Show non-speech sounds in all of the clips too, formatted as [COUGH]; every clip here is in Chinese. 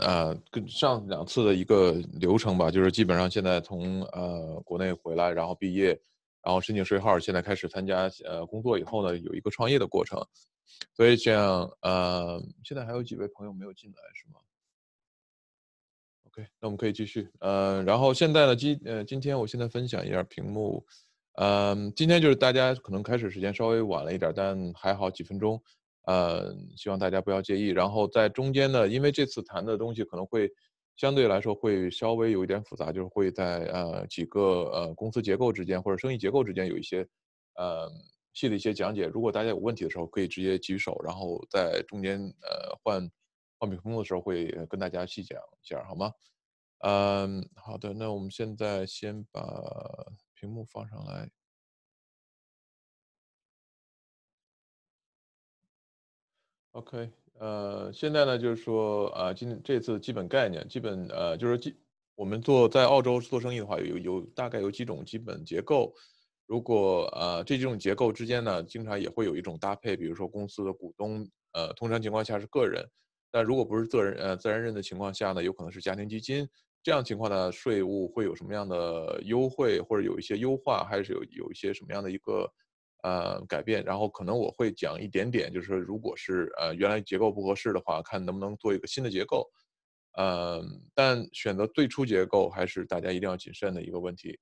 呃，跟上两次的一个流程吧，就是基本上现在从呃国内回来，然后毕业，然后申请税号，现在开始参加呃工作以后呢，有一个创业的过程。所以这样，呃，现在还有几位朋友没有进来是吗？OK，那我们可以继续。呃，然后现在呢，今呃今天我现在分享一下屏幕，呃，今天就是大家可能开始时间稍微晚了一点，但还好几分钟。呃，希望大家不要介意。然后在中间呢，因为这次谈的东西可能会相对来说会稍微有一点复杂，就是会在呃几个呃公司结构之间或者生意结构之间有一些呃细的一些讲解。如果大家有问题的时候，可以直接举手。然后在中间呃换换屏幕的时候，会跟大家细讲一下，好吗？嗯，好的。那我们现在先把屏幕放上来。OK，呃，现在呢就是说，呃，今这次基本概念，基本呃就是基我们做在澳洲做生意的话，有有大概有几种基本结构。如果呃这几种结构之间呢，经常也会有一种搭配，比如说公司的股东，呃，通常情况下是个人，但如果不是个人呃自然人的情况下呢，有可能是家庭基金。这样情况呢，税务会有什么样的优惠，或者有一些优化，还是有有一些什么样的一个？呃，改变，然后可能我会讲一点点，就是如果是呃原来结构不合适的话，看能不能做一个新的结构。呃，但选择最初结构还是大家一定要谨慎的一个问题。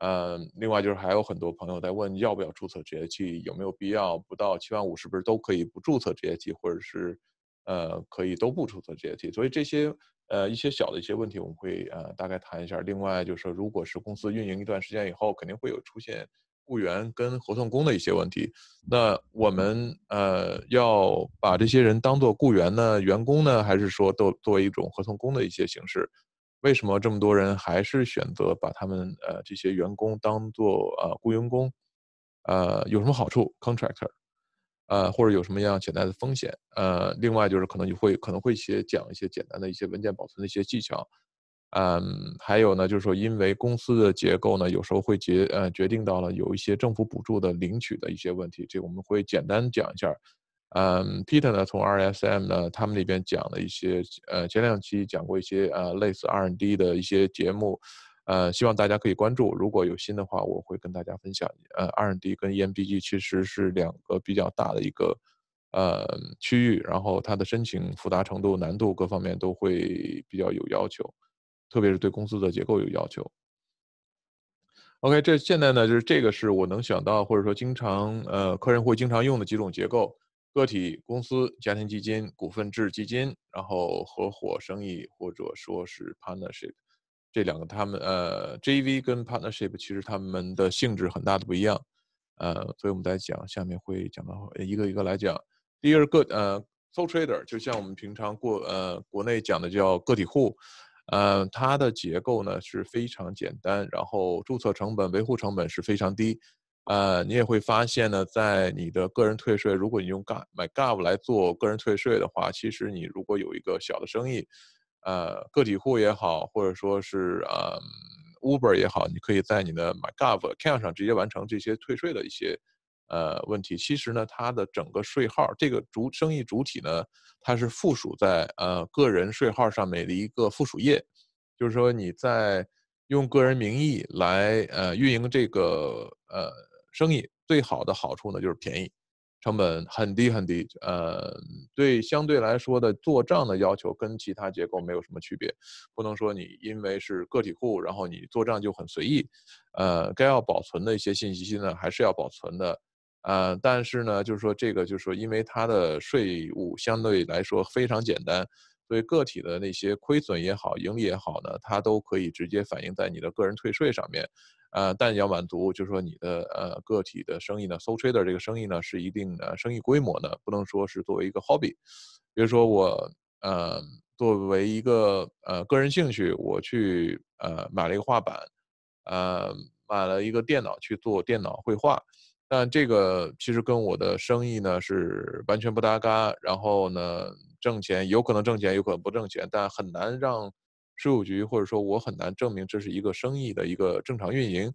呃，另外就是还有很多朋友在问要不要注册职业 T，有没有必要？不到七万五是不是都可以不注册职业 T，或者是呃可以都不注册职业 T？所以这些呃一些小的一些问题我们会呃大概谈一下。另外就是如果是公司运营一段时间以后，肯定会有出现。雇员跟合同工的一些问题，那我们呃要把这些人当做雇员呢，员工呢，还是说都作为一种合同工的一些形式？为什么这么多人还是选择把他们呃这些员工当做呃雇佣工？呃有什么好处？contractor，呃或者有什么样潜在的风险？呃另外就是可能你会可能会写讲一些简单的一些文件保存的一些技巧。嗯，还有呢，就是说，因为公司的结构呢，有时候会决呃决定到了有一些政府补助的领取的一些问题，这个我们会简单讲一下。嗯，Peter 呢，从 RSM 呢，他们那边讲了一些呃前两期讲过一些呃类似 R&D 的一些节目，呃，希望大家可以关注。如果有心的话，我会跟大家分享。呃，R&D 跟 EMBG 其实是两个比较大的一个呃区域，然后它的申请复杂程度、难度各方面都会比较有要求。特别是对公司的结构有要求。OK，这现在呢，就是这个是我能想到，或者说经常呃客人会经常用的几种结构：个体公司、家庭基金、股份制基金，然后合伙生意或者说是 partnership。这两个他们呃，JV 跟 partnership 其实他们的性质很大的不一样。呃，所以我们在讲下面会讲到一个一个来讲。第一个个呃 sole trader，就像我们平常过呃国内讲的叫个体户。呃，它的结构呢是非常简单，然后注册成本、维护成本是非常低。呃，你也会发现呢，在你的个人退税，如果你用 G myGov 来做个人退税的话，其实你如果有一个小的生意，呃，个体户也好，或者说是呃 Uber 也好，你可以在你的 myGov account 上直接完成这些退税的一些。呃，问题其实呢，它的整个税号，这个主生意主体呢，它是附属在呃个人税号上面的一个附属业，就是说你在用个人名义来呃运营这个呃生意，最好的好处呢就是便宜，成本很低很低。呃，对相对来说的做账的要求跟其他结构没有什么区别，不能说你因为是个体户，然后你做账就很随意，呃，该要保存的一些信息呢还是要保存的。呃，但是呢，就是说这个，就是说，因为它的税务相对来说非常简单，所以个体的那些亏损也好，盈利也好呢，它都可以直接反映在你的个人退税上面。呃，但要满足，就是说你的呃个体的生意呢，so trader 这个生意呢是一定的生意规模的，不能说是作为一个 hobby。比如说我呃作为一个呃个人兴趣，我去呃买了一个画板，呃买了一个电脑去做电脑绘画。但这个其实跟我的生意呢是完全不搭嘎。然后呢，挣钱有可能挣钱，有可能不挣钱，但很难让税务局或者说我很难证明这是一个生意的一个正常运营。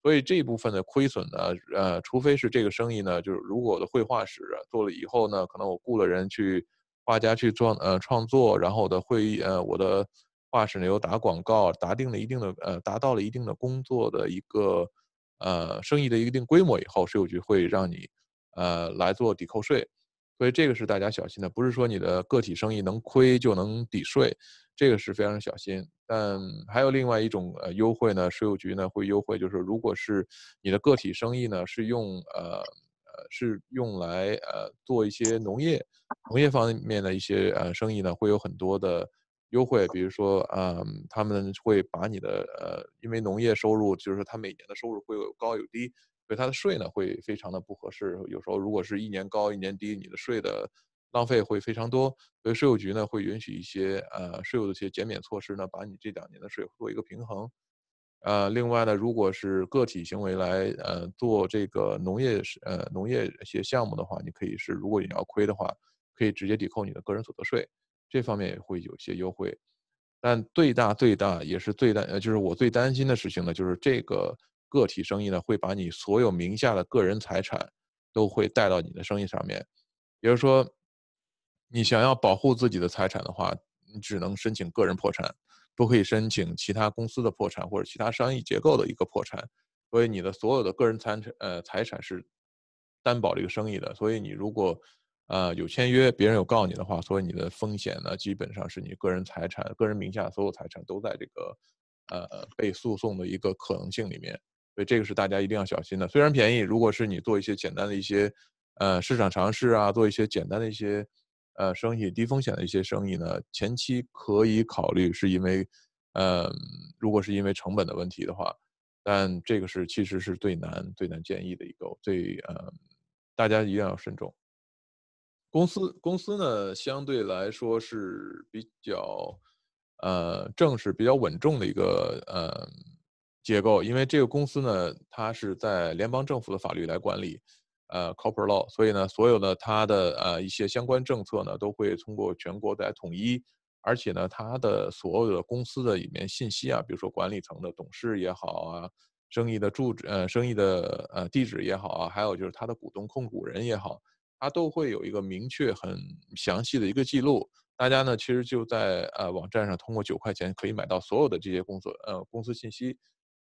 所以这一部分的亏损呢，呃，除非是这个生意呢，就是如果我的绘画室做了以后呢，可能我雇了人去画家去做呃创作，然后我的会议呃我的画室呢又打广告，达定了一定的呃达到了一定的工作的一个。呃，生意的一个定规模以后，税务局会让你呃来做抵扣税，所以这个是大家小心的，不是说你的个体生意能亏就能抵税，这个是非常小心。但还有另外一种呃优惠呢，税务局呢会优惠，就是如果是你的个体生意呢是用呃呃是用来呃做一些农业农业方面的一些呃生意呢，会有很多的。优惠，比如说，嗯，他们会把你的，呃，因为农业收入就是他每年的收入会有高有低，所以他的税呢会非常的不合适。有时候如果是一年高一年低，你的税的浪费会非常多。所以税务局呢会允许一些，呃，税务的一些减免措施呢，把你这两年的税做一个平衡。呃，另外呢，如果是个体行为来，呃，做这个农业是，呃，农业一些项目的话，你可以是，如果你要亏的话，可以直接抵扣你的个人所得税。这方面也会有些优惠，但最大、最大也是最大呃，就是我最担心的事情呢，就是这个个体生意呢会把你所有名下的个人财产都会带到你的生意上面。比如说，你想要保护自己的财产的话，你只能申请个人破产，不可以申请其他公司的破产或者其他商业结构的一个破产。所以你的所有的个人财产呃财产是担保这个生意的，所以你如果。呃，有签约，别人有告你的话，所以你的风险呢，基本上是你个人财产、个人名下所有财产都在这个呃被诉讼的一个可能性里面。所以这个是大家一定要小心的。虽然便宜，如果是你做一些简单的一些呃市场尝试啊，做一些简单的一些呃生意、低风险的一些生意呢，前期可以考虑，是因为呃，如果是因为成本的问题的话，但这个是其实是最难、最难建议的一个，最呃，大家一定要慎重。公司公司呢，相对来说是比较呃正，式、比较稳重的一个呃结构。因为这个公司呢，它是在联邦政府的法律来管理，呃，corporate law。所以呢，所有的它的呃一些相关政策呢，都会通过全国来统一。而且呢，它的所有的公司的里面信息啊，比如说管理层的董事也好啊，生意的住址呃，生意的呃地址也好啊，还有就是它的股东、控股人也好。它都会有一个明确、很详细的一个记录。大家呢，其实就在呃网站上，通过九块钱可以买到所有的这些工作呃公司信息。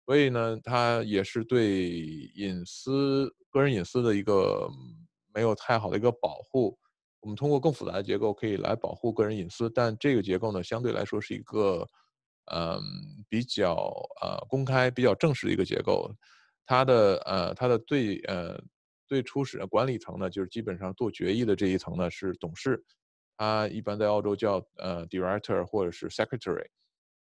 所以呢，它也是对隐私、个人隐私的一个没有太好的一个保护。我们通过更复杂的结构可以来保护个人隐私，但这个结构呢，相对来说是一个嗯比较呃公开、比较正式的一个结构。它的呃它的对呃。最初始的管理层呢，就是基本上做决议的这一层呢是董事，他一般在澳洲叫呃 director 或者是 secretary，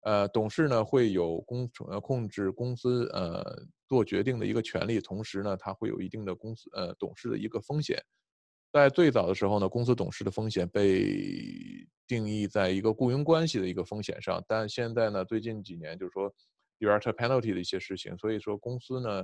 呃董事呢会有公呃控制公司呃做决定的一个权利，同时呢他会有一定的公司呃董事的一个风险。在最早的时候呢，公司董事的风险被定义在一个雇佣关系的一个风险上，但现在呢最近几年就是说 director penalty 的一些事情，所以说公司呢。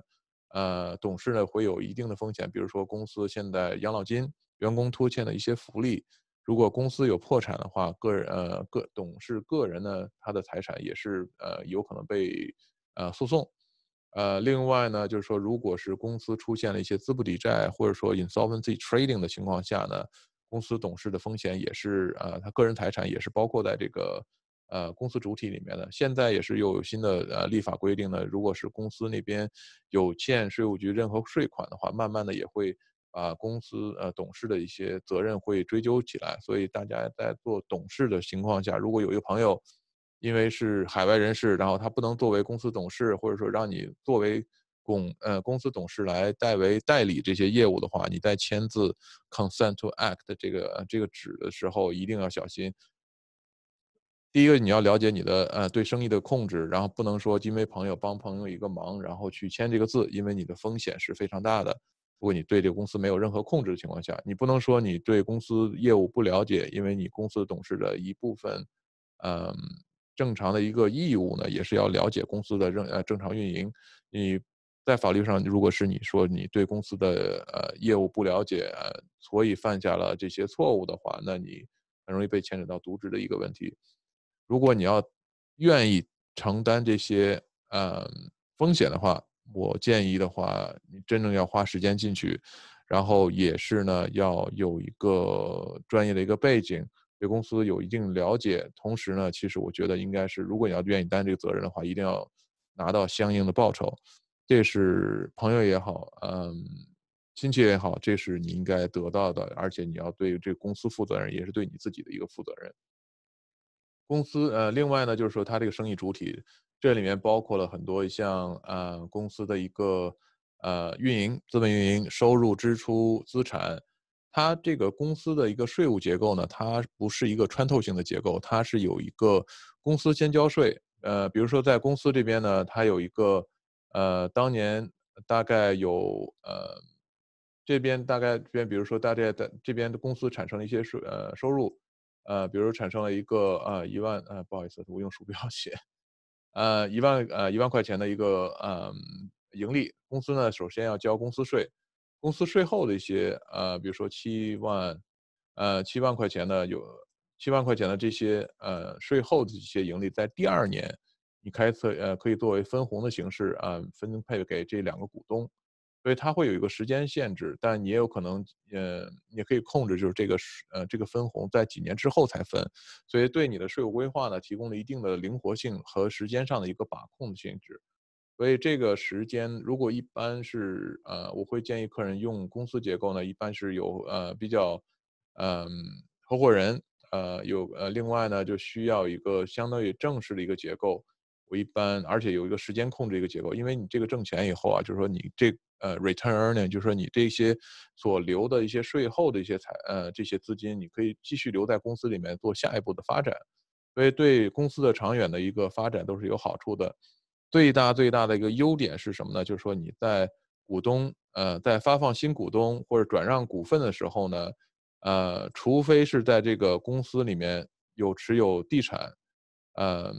呃，董事呢会有一定的风险，比如说公司现在养老金、员工拖欠的一些福利，如果公司有破产的话，个人呃个董事个人呢，他的财产也是呃有可能被呃诉讼。呃，另外呢，就是说，如果是公司出现了一些资不抵债或者说 insolvency trading 的情况下呢，公司董事的风险也是呃他个人财产也是包括在这个。呃，公司主体里面的，现在也是又有新的呃立法规定呢。如果是公司那边有欠税务局任何税款的话，慢慢的也会把公司呃董事的一些责任会追究起来。所以大家在做董事的情况下，如果有一个朋友因为是海外人士，然后他不能作为公司董事，或者说让你作为公呃公司董事来代为代理这些业务的话，你在签字 consent to act 这个这个纸的时候一定要小心。第一个，你要了解你的呃对生意的控制，然后不能说因为朋友帮朋友一个忙，然后去签这个字，因为你的风险是非常大的。如果你对这个公司没有任何控制的情况下，你不能说你对公司业务不了解，因为你公司董事的一部分，嗯，正常的一个义务呢，也是要了解公司的正呃正常运营。你在法律上，如果是你说你对公司的呃业务不了解，所以犯下了这些错误的话，那你很容易被牵扯到渎职的一个问题。如果你要愿意承担这些嗯风险的话，我建议的话，你真正要花时间进去，然后也是呢要有一个专业的一个背景，对公司有一定了解。同时呢，其实我觉得应该是，如果你要愿意担这个责任的话，一定要拿到相应的报酬。这是朋友也好，嗯，亲戚也好，这是你应该得到的，而且你要对这个公司负责任，也是对你自己的一个负责任。公司呃，另外呢，就是说它这个生意主体，这里面包括了很多像呃公司的一个呃运营、资本运营、收入、支出、资产，它这个公司的一个税务结构呢，它不是一个穿透性的结构，它是有一个公司先交税，呃，比如说在公司这边呢，它有一个呃，当年大概有呃这边大概这边比如说大概的这边的公司产生了一些税呃收入。呃，比如产生了一个呃一万呃不好意思，我用鼠标写，呃一万呃一万块钱的一个呃盈利，公司呢首先要交公司税，公司税后的一些呃比如说七万呃七万块钱的有七万块钱的这些呃税后的一些盈利，在第二年你开册呃可以作为分红的形式啊分配给这两个股东。所以它会有一个时间限制，但你也有可能，呃，你可以控制，就是这个，呃，这个分红在几年之后才分，所以对你的税务规划呢，提供了一定的灵活性和时间上的一个把控的性质。所以这个时间，如果一般是，呃，我会建议客人用公司结构呢，一般是有，呃，比较，嗯，合伙人，呃，有，呃，另外呢，就需要一个相当于正式的一个结构。我一般，而且有一个时间控制一个结构，因为你这个挣钱以后啊，就是说你这呃，return earning，就是说你这些所留的一些税后的一些财呃，这些资金你可以继续留在公司里面做下一步的发展，所以对公司的长远的一个发展都是有好处的。最大最大的一个优点是什么呢？就是说你在股东呃，在发放新股东或者转让股份的时候呢，呃，除非是在这个公司里面有持有地产，嗯。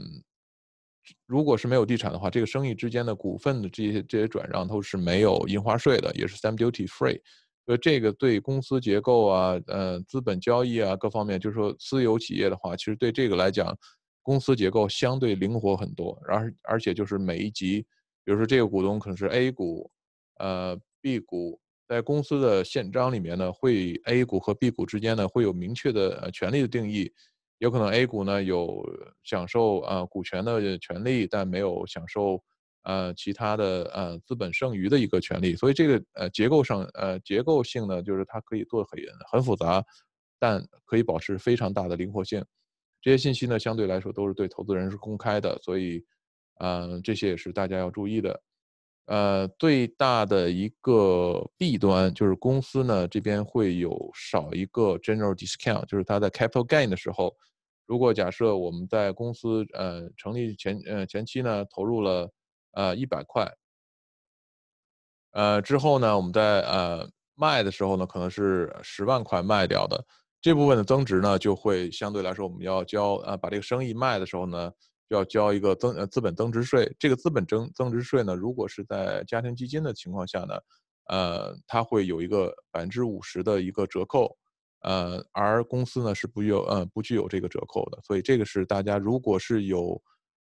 如果是没有地产的话，这个生意之间的股份的这些这些转让都是没有印花税的，也是 stamp duty free。所以这个对公司结构啊，呃，资本交易啊各方面，就是说私有企业的话，其实对这个来讲，公司结构相对灵活很多。而而且就是每一级，比如说这个股东可能是 A 股，呃，B 股，在公司的宪章里面呢，会 A 股和 B 股之间呢会有明确的呃权利的定义。有可能 A 股呢有享受呃股权的权利，但没有享受呃其他的呃资本剩余的一个权利，所以这个呃结构上呃结构性呢，就是它可以做很很复杂，但可以保持非常大的灵活性。这些信息呢相对来说都是对投资人是公开的，所以嗯这些也是大家要注意的。呃，最大的一个弊端就是公司呢这边会有少一个 general discount，就是它在 capital gain 的时候，如果假设我们在公司呃成立前呃前期呢投入了呃一百块，呃之后呢我们在呃卖的时候呢可能是十万块卖掉的，这部分的增值呢就会相对来说我们要交呃把这个生意卖的时候呢。就要交一个增呃资本增值税，这个资本增增值税呢，如果是在家庭基金的情况下呢，呃，它会有一个百分之五十的一个折扣，呃，而公司呢是不有呃不具有这个折扣的，所以这个是大家如果是有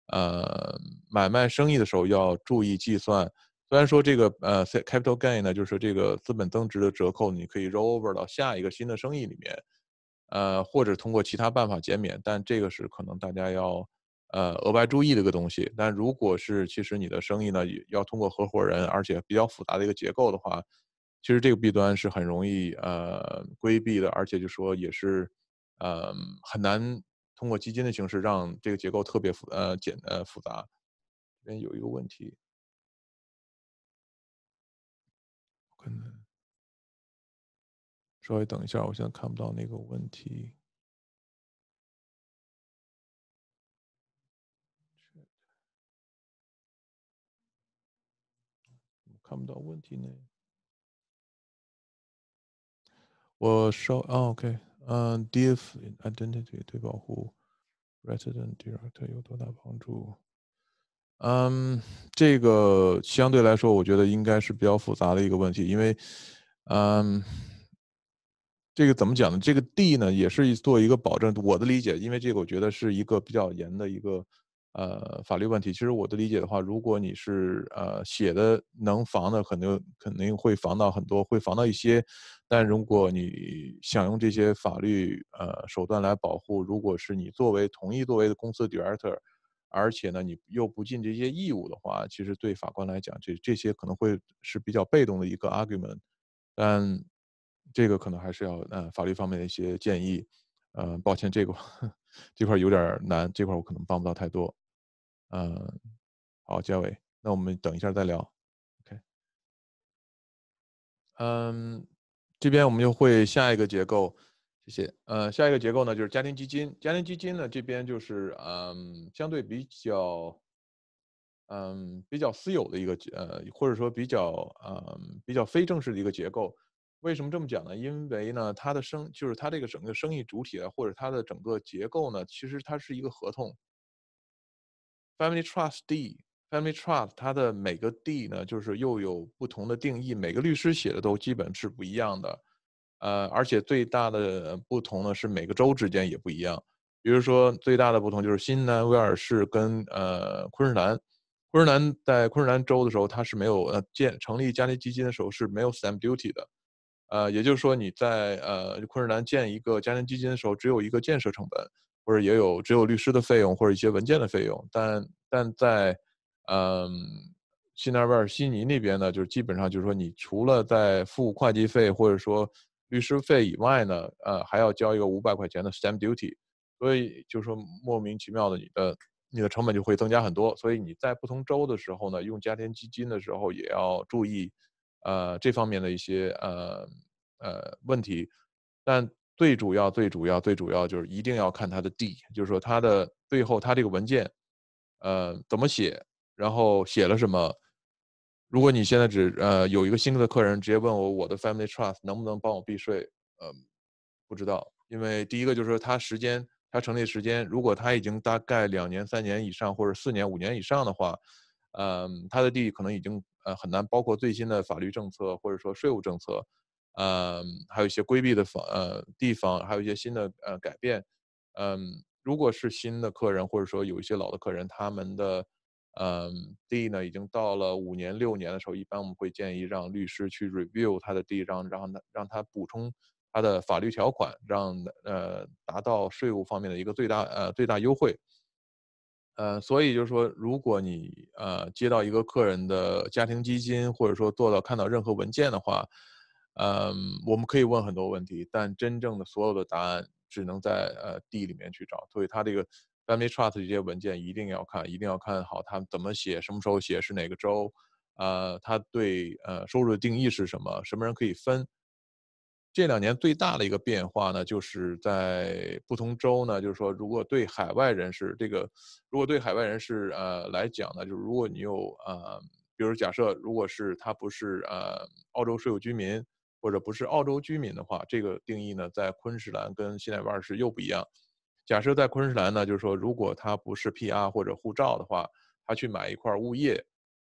呃买卖生意的时候要注意计算。虽然说这个呃 capital gain 呢，就是这个资本增值的折扣，你可以 roll over 到下一个新的生意里面，呃，或者通过其他办法减免，但这个是可能大家要。呃，额外注意的一个东西。但如果是其实你的生意呢，要通过合伙人，而且比较复杂的一个结构的话，其实这个弊端是很容易呃规避的，而且就说也是呃很难通过基金的形式让这个结构特别复呃简呃复杂。这边有一个问题，可能。稍微等一下，我现在看不到那个问题。看不到问题呢？我稍 o k 嗯，DIF i identity 对保护 resident direct o r 有多大帮助？嗯，这个相对来说，我觉得应该是比较复杂的一个问题，因为，嗯，这个怎么讲呢？这个 D 呢，也是做一个保证。我的理解，因为这个我觉得是一个比较严的一个。呃，法律问题，其实我的理解的话，如果你是呃写的能防的，可能肯定会防到很多，会防到一些。但如果你想用这些法律呃手段来保护，如果是你作为同意作为的公司 director，而且呢你又不尽这些义务的话，其实对法官来讲，这这些可能会是比较被动的一个 argument。但这个可能还是要呃法律方面的一些建议。呃，抱歉，这个 [LAUGHS] 这块有点难，这块我可能帮不到太多。嗯，好，结尾，那我们等一下再聊。OK，嗯，这边我们就会下一个结构，谢谢。呃，下一个结构呢就是家庭基金。家庭基金呢这边就是，嗯，相对比较，嗯，比较私有的一个，呃，或者说比较，嗯，比较非正式的一个结构。为什么这么讲呢？因为呢，它的生就是它这个整个生意主体啊，或者它的整个结构呢，其实它是一个合同。Family Trust D Family Trust 它的每个 D 呢，就是又有不同的定义，每个律师写的都基本是不一样的。呃，而且最大的不同呢是每个州之间也不一样。比如说最大的不同就是新南威尔士跟呃昆士兰，昆士兰在昆士兰州的时候它是没有呃建成立家庭基金的时候是没有 stamp duty 的，呃，也就是说你在呃昆士兰建一个家庭基金的时候只有一个建设成本。或者也有只有律师的费用，或者一些文件的费用，但但在嗯，新纳维尔悉尼那边呢，就是基本上就是说，你除了在付会计费或者说律师费以外呢，呃，还要交一个五百块钱的 stamp duty，所以就是说莫名其妙的，你的你的成本就会增加很多。所以你在不同州的时候呢，用家庭基金的时候也要注意，呃，这方面的一些呃呃问题，但。最主要、最主要、最主要就是一定要看它的地，就是说它的最后它这个文件，呃，怎么写，然后写了什么。如果你现在只呃有一个新的客人直接问我我的 family trust 能不能帮我避税，呃，不知道，因为第一个就是说它时间，它成立时间，如果他已经大概两年、三年以上或者四年、五年以上的话，呃，它的地可能已经呃很难包括最新的法律政策或者说税务政策。嗯，还有一些规避的方呃地方，还有一些新的呃改变。嗯，如果是新的客人，或者说有一些老的客人，他们的嗯地呢已经到了五年六年的时候，一般我们会建议让律师去 review 他的地让然后呢让他补充他的法律条款，让呃达到税务方面的一个最大呃最大优惠。呃，所以就是说，如果你呃接到一个客人的家庭基金，或者说做到看到任何文件的话。嗯，我们可以问很多问题，但真正的所有的答案只能在呃地里面去找。所以，他这个 family trust 这些文件一定要看，一定要看好它怎么写，什么时候写，是哪个州，呃，他对呃收入的定义是什么，什么人可以分。这两年最大的一个变化呢，就是在不同州呢，就是说，如果对海外人士这个，如果对海外人士呃来讲呢，就是如果你有呃，比如假设如果是他不是呃澳洲税务居民。或者不是澳洲居民的话，这个定义呢，在昆士兰跟西奈巴尔市又不一样。假设在昆士兰呢，就是说，如果他不是 PR 或者护照的话，他去买一块物业，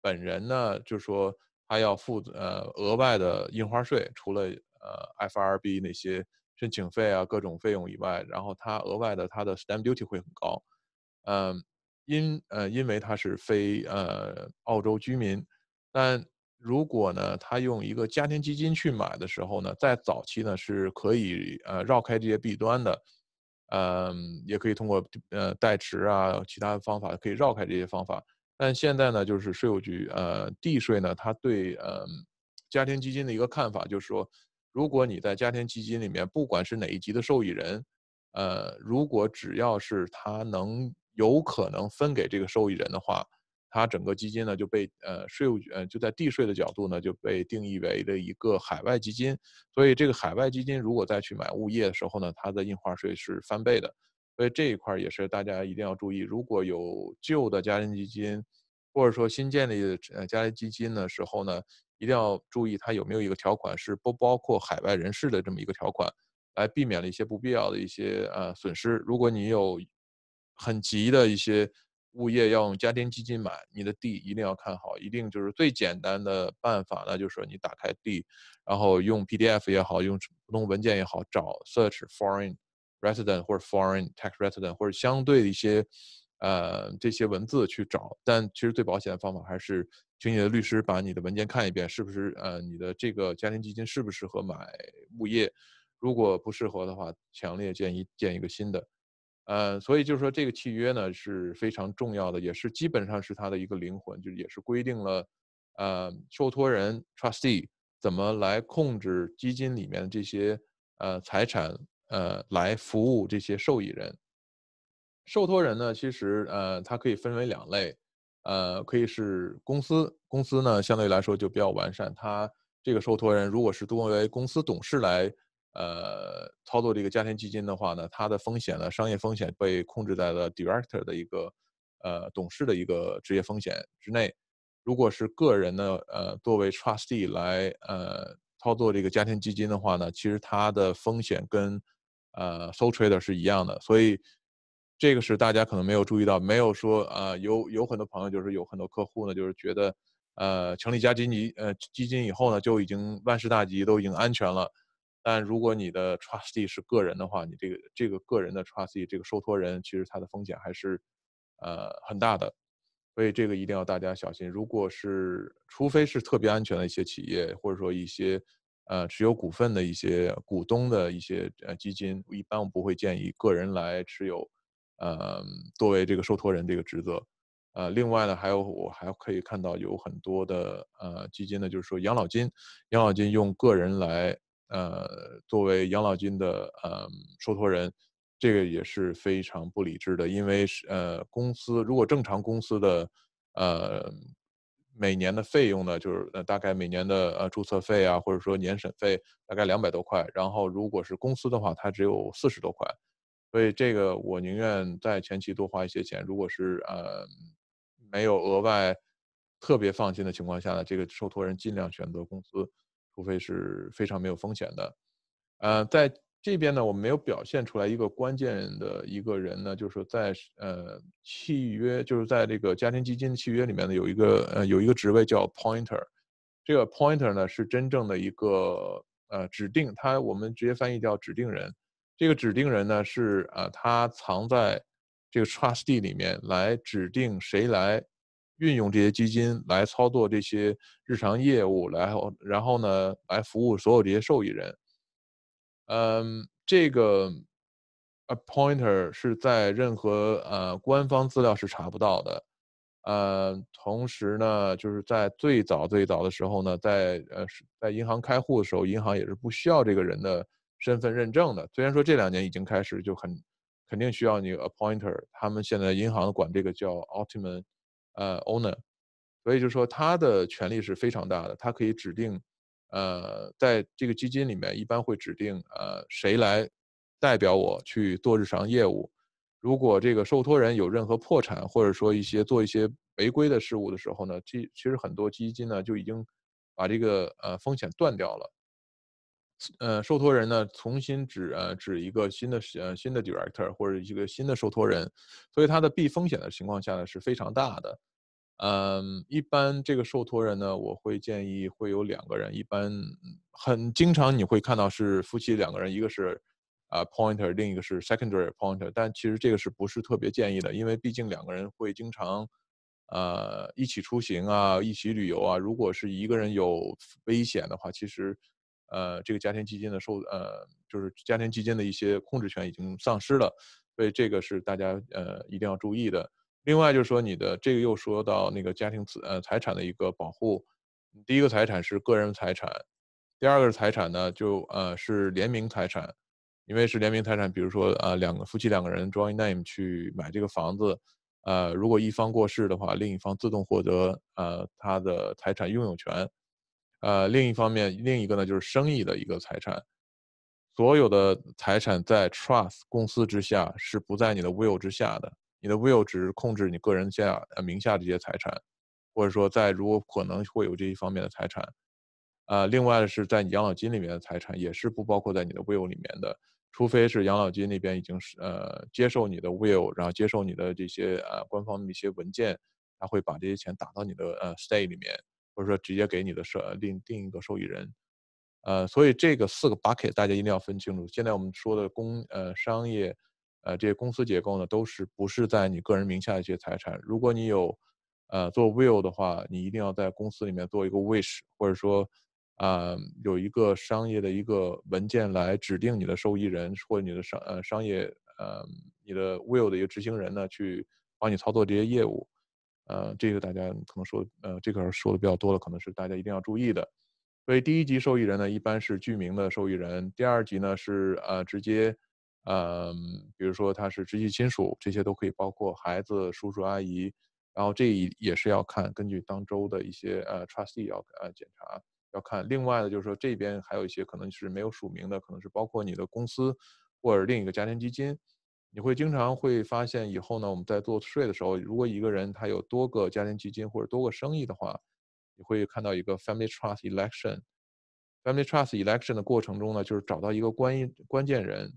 本人呢，就是说他要付呃额外的印花税，除了呃 FRB 那些申请费啊各种费用以外，然后他额外的他的 stamp duty 会很高，嗯，因呃因为他是非呃澳洲居民，但。如果呢，他用一个家庭基金去买的时候呢，在早期呢是可以呃绕开这些弊端的，嗯，也可以通过呃代持啊其他方法可以绕开这些方法。但现在呢，就是税务局呃地税呢，他对嗯家庭基金的一个看法就是说，如果你在家庭基金里面，不管是哪一级的受益人，呃，如果只要是他能有可能分给这个受益人的话。它整个基金呢就被呃税务局就在地税的角度呢就被定义为了一个海外基金，所以这个海外基金如果再去买物业的时候呢，它的印花税是翻倍的，所以这一块也是大家一定要注意。如果有旧的家庭基金，或者说新建的呃家庭基金的时候呢，一定要注意它有没有一个条款是不包括海外人士的这么一个条款，来避免了一些不必要的一些呃损失。如果你有很急的一些。物业要用家庭基金买，你的地一定要看好，一定就是最简单的办法，那就是你打开地，然后用 PDF 也好，用普通文件也好，找 Search Foreign Resident 或者 Foreign Tax Resident 或者相对一些，呃，这些文字去找。但其实最保险的方法还是请你的律师把你的文件看一遍，是不是呃你的这个家庭基金适不适合买物业？如果不适合的话，强烈建议建一个新的。呃，所以就是说，这个契约呢是非常重要的，也是基本上是它的一个灵魂，就是也是规定了，呃，受托人 （trustee） 怎么来控制基金里面这些呃财产，呃，来服务这些受益人。受托人呢，其实呃，它可以分为两类，呃，可以是公司，公司呢相对来说就比较完善，它这个受托人如果是作为公司董事来。呃，操作这个家庭基金的话呢，它的风险呢，商业风险被控制在了 director 的一个呃董事的一个职业风险之内。如果是个人呢，呃作为 trustee 来呃操作这个家庭基金的话呢，其实它的风险跟呃 sole trader 是一样的。所以这个是大家可能没有注意到，没有说啊，有有很多朋友就是有很多客户呢，就是觉得呃成立家基金呃基金以后呢，就已经万事大吉，都已经安全了。但如果你的 trustee 是个人的话，你这个这个个人的 trustee 这个受托人，其实他的风险还是，呃很大的，所以这个一定要大家小心。如果是，除非是特别安全的一些企业，或者说一些呃持有股份的一些股东的一些呃基金，一般我不会建议个人来持有，呃作为这个受托人这个职责。呃，另外呢，还有我还可以看到有很多的呃基金呢，就是说养老金，养老金用个人来。呃，作为养老金的呃受托人，这个也是非常不理智的，因为是呃公司如果正常公司的呃每年的费用呢，就是呃大概每年的呃注册费啊，或者说年审费大概两百多块，然后如果是公司的话，它只有四十多块，所以这个我宁愿在前期多花一些钱，如果是呃没有额外特别放心的情况下呢，这个受托人尽量选择公司。无非是非常没有风险的，呃，在这边呢，我们没有表现出来一个关键的一个人呢，就是在呃契约，就是在这个家庭基金契约里面呢，有一个呃有一个职位叫 pointer，这个 pointer 呢是真正的一个呃指定，它我们直接翻译叫指定人，这个指定人呢是呃他藏在这个 trustee 里面来指定谁来。运用这些基金来操作这些日常业务，来然后呢，来服务所有这些受益人。嗯，这个 appointer 是在任何呃官方资料是查不到的。呃，同时呢，就是在最早最早的时候呢，在呃在银行开户的时候，银行也是不需要这个人的身份认证的。虽然说这两年已经开始就很肯定需要你 appointer，他们现在银行管这个叫 ultimate。呃，owner，所以就是说他的权利是非常大的，他可以指定，呃，在这个基金里面一般会指定呃谁来代表我去做日常业务。如果这个受托人有任何破产或者说一些做一些违规的事物的时候呢，其其实很多基金呢就已经把这个呃风险断掉了。呃，受托人呢重新指呃指一个新的呃新的 director 或者一个新的受托人，所以它的避风险的情况下呢是非常大的。嗯，一般这个受托人呢，我会建议会有两个人。一般很经常你会看到是夫妻两个人，一个是啊，pointer，另一个是 secondary pointer。但其实这个是不是特别建议的？因为毕竟两个人会经常呃一起出行啊，一起旅游啊。如果是一个人有危险的话，其实呃这个家庭基金的受呃就是家庭基金的一些控制权已经丧失了，所以这个是大家呃一定要注意的。另外就是说，你的这个又说到那个家庭资呃财产的一个保护。第一个财产是个人财产，第二个是财产呢就呃是联名财产，因为是联名财产，比如说啊两个夫妻两个人 j o i n name 去买这个房子，呃如果一方过世的话，另一方自动获得呃他的财产拥有权。呃另一方面，另一个呢就是生意的一个财产，所有的财产在 trust 公司之下是不在你的 will 之下的。你的 will 只是控制你个人下名下这些财产，或者说在如果可能会有这一方面的财产，啊，另外的是在你养老金里面的财产也是不包括在你的 will 里面的，除非是养老金那边已经是呃接受你的 will，然后接受你的这些呃官方的一些文件，他会把这些钱打到你的呃 s t a y 里面，或者说直接给你的是另另一个受益人，呃，所以这个四个 bucket 大家一定要分清楚。现在我们说的工呃商业。呃，这些公司结构呢，都是不是在你个人名下的一些财产。如果你有，呃，做 will 的话，你一定要在公司里面做一个 wish，或者说，啊，有一个商业的一个文件来指定你的受益人或你的商呃商业呃你的 will 的一个执行人呢，去帮你操作这些业务。呃，这个大家可能说，呃，这个说的比较多了，可能是大家一定要注意的。所以第一级受益人呢，一般是居民的受益人，第二级呢是呃直接。嗯，比如说他是直系亲属，这些都可以包括孩子、叔叔阿姨。然后这也是要看根据当周的一些呃 trustee 要呃检查要看。另外呢，就是说这边还有一些可能是没有署名的，可能是包括你的公司或者另一个家庭基金。你会经常会发现以后呢，我们在做税的时候，如果一个人他有多个家庭基金或者多个生意的话，你会看到一个 family trust election。family trust election 的过程中呢，就是找到一个关关键人。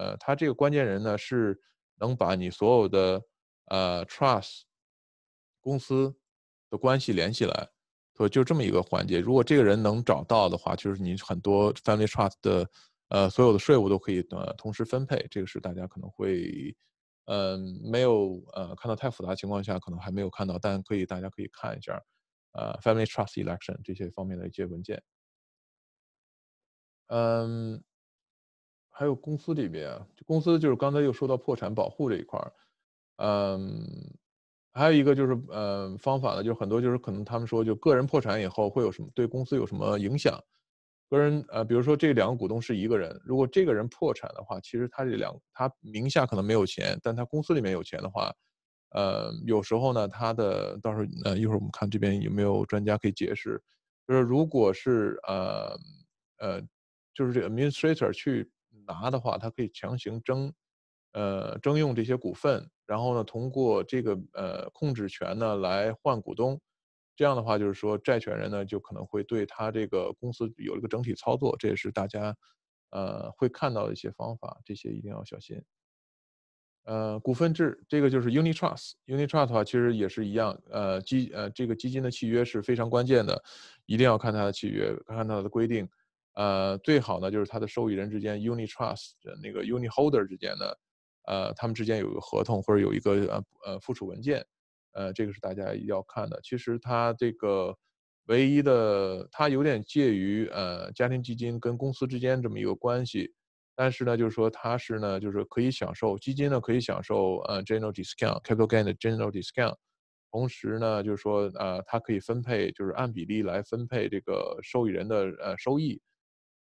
呃，他这个关键人呢，是能把你所有的呃 trust 公司的关系连起来，所以就这么一个环节。如果这个人能找到的话，就是你很多 family trust 的呃所有的税务都可以呃同时分配。这个是大家可能会嗯没有呃看到太复杂情况下可能还没有看到，但可以大家可以看一下呃 family trust election 这些方面的一些文件，嗯。还有公司里边，公司就是刚才又说到破产保护这一块儿，嗯，还有一个就是，嗯，方法呢，就是很多就是可能他们说就个人破产以后会有什么对公司有什么影响，个人呃，比如说这两个股东是一个人，如果这个人破产的话，其实他这两他名下可能没有钱，但他公司里面有钱的话，呃，有时候呢他的到时候呃一会儿我们看这边有没有专家可以解释，就是如果是呃呃，就是这 administrator 去。拿的话，它可以强行征，呃，征用这些股份，然后呢，通过这个呃控制权呢来换股东，这样的话就是说，债权人呢就可能会对他这个公司有一个整体操作，这也是大家呃会看到的一些方法，这些一定要小心。呃，股份制这个就是 unit trust，unit trust 的话其实也是一样，呃基呃这个基金的契约是非常关键的，一定要看它的契约，看它的规定。呃，最好呢，就是它的受益人之间、unit trust 那个 unit holder 之间的，呃，他们之间有一个合同或者有一个呃呃附属文件，呃，这个是大家一定要看的。其实它这个唯一的，它有点介于呃家庭基金跟公司之间这么一个关系，但是呢，就是说它是呢，就是可以享受基金呢可以享受呃 general discount capital gain 的 general discount，同时呢，就是说呃，它可以分配，就是按比例来分配这个受益人的呃收益。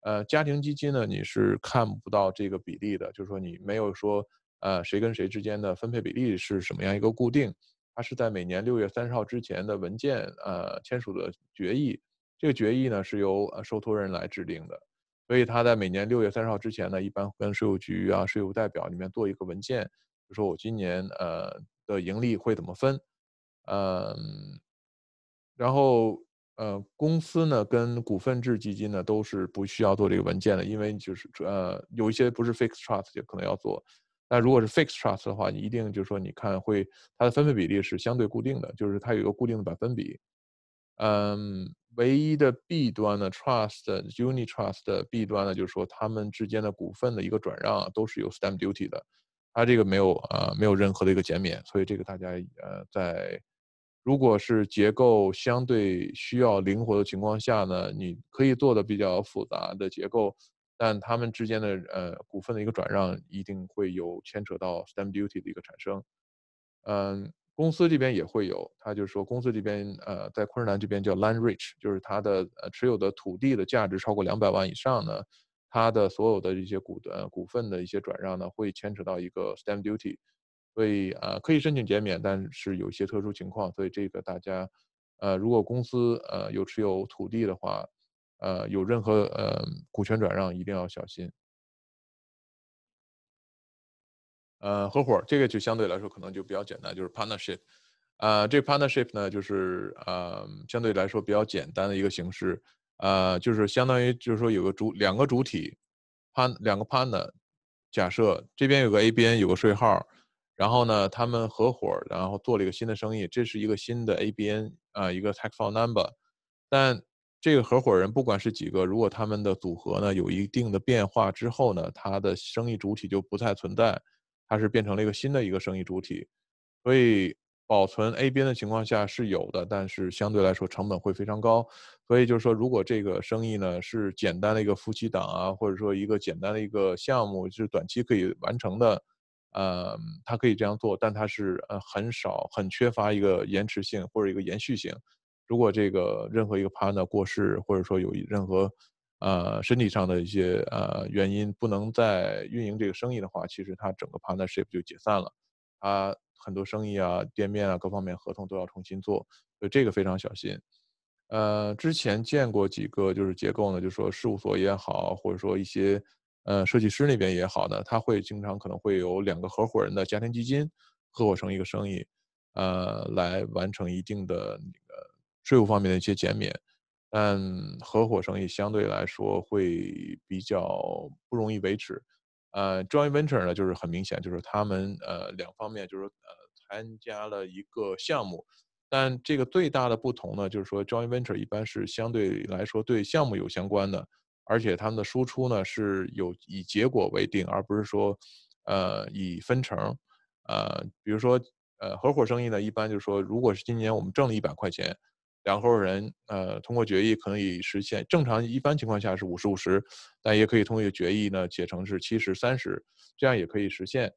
呃，家庭基金呢，你是看不到这个比例的，就是说你没有说，呃，谁跟谁之间的分配比例是什么样一个固定，它是在每年六月三十号之前的文件，呃，签署的决议，这个决议呢是由呃受托人来制定的，所以他在每年六月三十号之前呢，一般跟税务局啊、税务代表里面做一个文件，就说我今年呃的盈利会怎么分，嗯，然后。呃，公司呢跟股份制基金呢都是不需要做这个文件的，因为就是呃有一些不是 fixed trust 就可能要做，那如果是 fixed trust 的话，你一定就是说你看会它的分配比例是相对固定的，就是它有一个固定的百分比。嗯，唯一的弊端呢，trust、unit trust 的弊端呢，就是说它们之间的股份的一个转让啊、都是有 stamp duty 的，它这个没有啊，没有任何的一个减免，所以这个大家呃在。如果是结构相对需要灵活的情况下呢，你可以做的比较复杂的结构，但他们之间的呃股份的一个转让一定会有牵扯到 stamp duty 的一个产生。嗯，公司这边也会有，他就是说公司这边呃在昆士兰这边叫 land r i c h 就是他的呃持有的土地的价值超过两百万以上呢，他的所有的这些股呃股份的一些转让呢会牵扯到一个 stamp duty。所以呃可以申请减免，但是有一些特殊情况，所以这个大家，呃如果公司呃有持有土地的话，呃有任何呃股权转让一定要小心。呃合伙这个就相对来说可能就比较简单，就是 partnership，呃，这 partnership 呢就是呃，相对来说比较简单的一个形式，呃，就是相当于就是说有个主两个主体，pan 两个 partner，假设这边有个 ABN 有个税号。然后呢，他们合伙，然后做了一个新的生意，这是一个新的 ABN 啊，一个 tax file number。但这个合伙人不管是几个，如果他们的组合呢有一定的变化之后呢，他的生意主体就不再存在，他是变成了一个新的一个生意主体。所以保存 ABN 的情况下是有的，但是相对来说成本会非常高。所以就是说，如果这个生意呢是简单的一个夫妻档啊，或者说一个简单的一个项目，就是短期可以完成的。呃，它可以这样做，但它是呃很少，很缺乏一个延迟性或者一个延续性。如果这个任何一个 partner 过世，或者说有任何呃身体上的一些呃原因，不能再运营这个生意的话，其实它整个 partnership 就解散了，它很多生意啊、店面啊、各方面合同都要重新做，所以这个非常小心。呃，之前见过几个就是结构呢，就说事务所也好，或者说一些。呃，设计师那边也好呢，他会经常可能会有两个合伙人的家庭基金合伙成一个生意，呃，来完成一定的那个税务方面的一些减免。但合伙生意相对来说会比较不容易维持。呃，joint venture 呢，就是很明显，就是他们呃两方面就是呃参加了一个项目，但这个最大的不同呢，就是说 joint venture 一般是相对来说对项目有相关的。而且他们的输出呢，是有以结果为定，而不是说，呃，以分成。呃，比如说，呃，合伙生意呢，一般就是说，如果是今年我们挣了一百块钱，两合伙人，呃，通过决议可能以实现。正常一般情况下是五十五十，但也可以通过决议呢，写成是七十三十，这样也可以实现。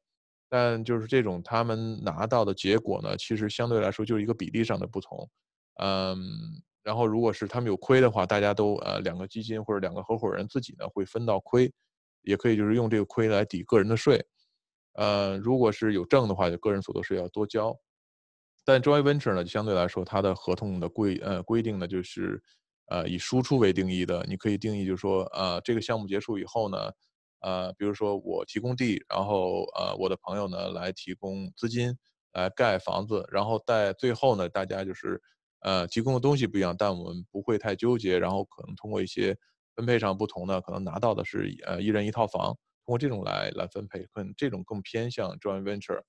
但就是这种他们拿到的结果呢，其实相对来说就是一个比例上的不同，嗯。然后，如果是他们有亏的话，大家都呃两个基金或者两个合伙人自己呢会分到亏，也可以就是用这个亏来抵个人的税，呃，如果是有挣的话，就个人所得税要多交。但 joint venture 呢，相对来说它的合同的规呃规定呢就是，呃以输出为定义的，你可以定义就是说，呃这个项目结束以后呢，呃比如说我提供地，然后呃我的朋友呢来提供资金来盖房子，然后在最后呢大家就是。呃，提供的东西不一样，但我们不会太纠结。然后可能通过一些分配上不同的，可能拿到的是呃一人一套房，通过这种来来分配。可能这种更偏向 joint venture。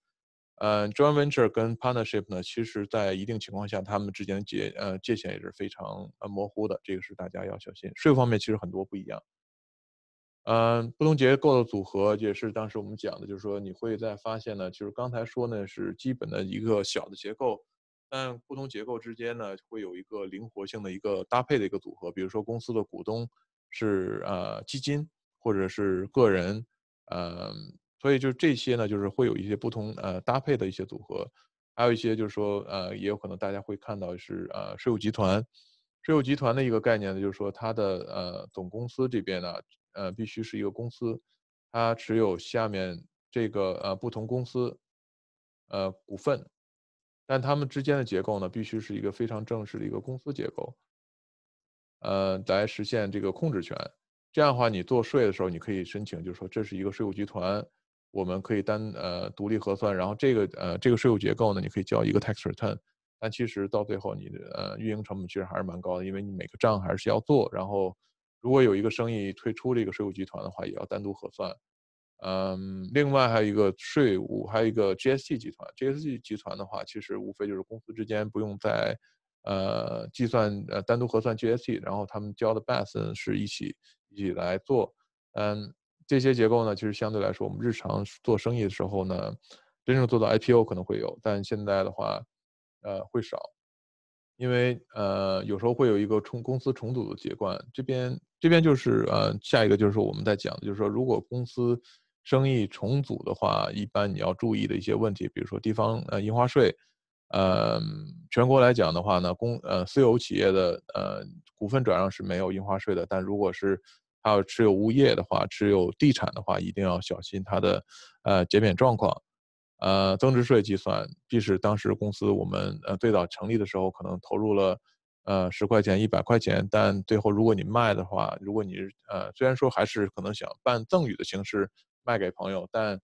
呃 joint venture 跟 partnership 呢，其实在一定情况下，他们之间的界呃界限也是非常呃模糊的，这个是大家要小心。税务方面其实很多不一样。嗯，不同结构的组合也是当时我们讲的，就是说你会在发现呢，就是刚才说呢是基本的一个小的结构。但不同结构之间呢，会有一个灵活性的一个搭配的一个组合，比如说公司的股东是啊基金或者是个人，嗯，所以就这些呢，就是会有一些不同呃搭配的一些组合，还有一些就是说呃也有可能大家会看到是呃税务集团，税务集团的一个概念呢，就是说它的呃总公司这边呢，呃必须是一个公司，它持有下面这个呃不同公司呃股份。但他们之间的结构呢，必须是一个非常正式的一个公司结构，呃，来实现这个控制权。这样的话，你做税的时候，你可以申请，就是说这是一个税务集团，我们可以单呃独立核算。然后这个呃这个税务结构呢，你可以交一个 tax return。但其实到最后，你呃运营成本其实还是蛮高的，因为你每个账还是要做。然后，如果有一个生意退出这个税务集团的话，也要单独核算。嗯，另外还有一个税务，还有一个 GST 集团。GST 集团的话，其实无非就是公司之间不用再呃计算呃单独核算 GST，然后他们交的 BAS 是一起一起来做。嗯，这些结构呢，其实相对来说，我们日常做生意的时候呢，真正做到 IPO 可能会有，但现在的话，呃，会少，因为呃有时候会有一个重公司重组的结构。这边这边就是呃下一个就是说我们在讲的就是说如果公司。生意重组的话，一般你要注意的一些问题，比如说地方呃印花税，呃全国来讲的话呢，公呃私有企业的呃股份转让是没有印花税的，但如果是他要持有物业的话，持有地产的话，一定要小心它的呃减免状况，呃增值税计算，即使当时公司我们呃最早成立的时候可能投入了呃十块钱一百块钱，但最后如果你卖的话，如果你呃虽然说还是可能想办赠与的形式。卖给朋友，但，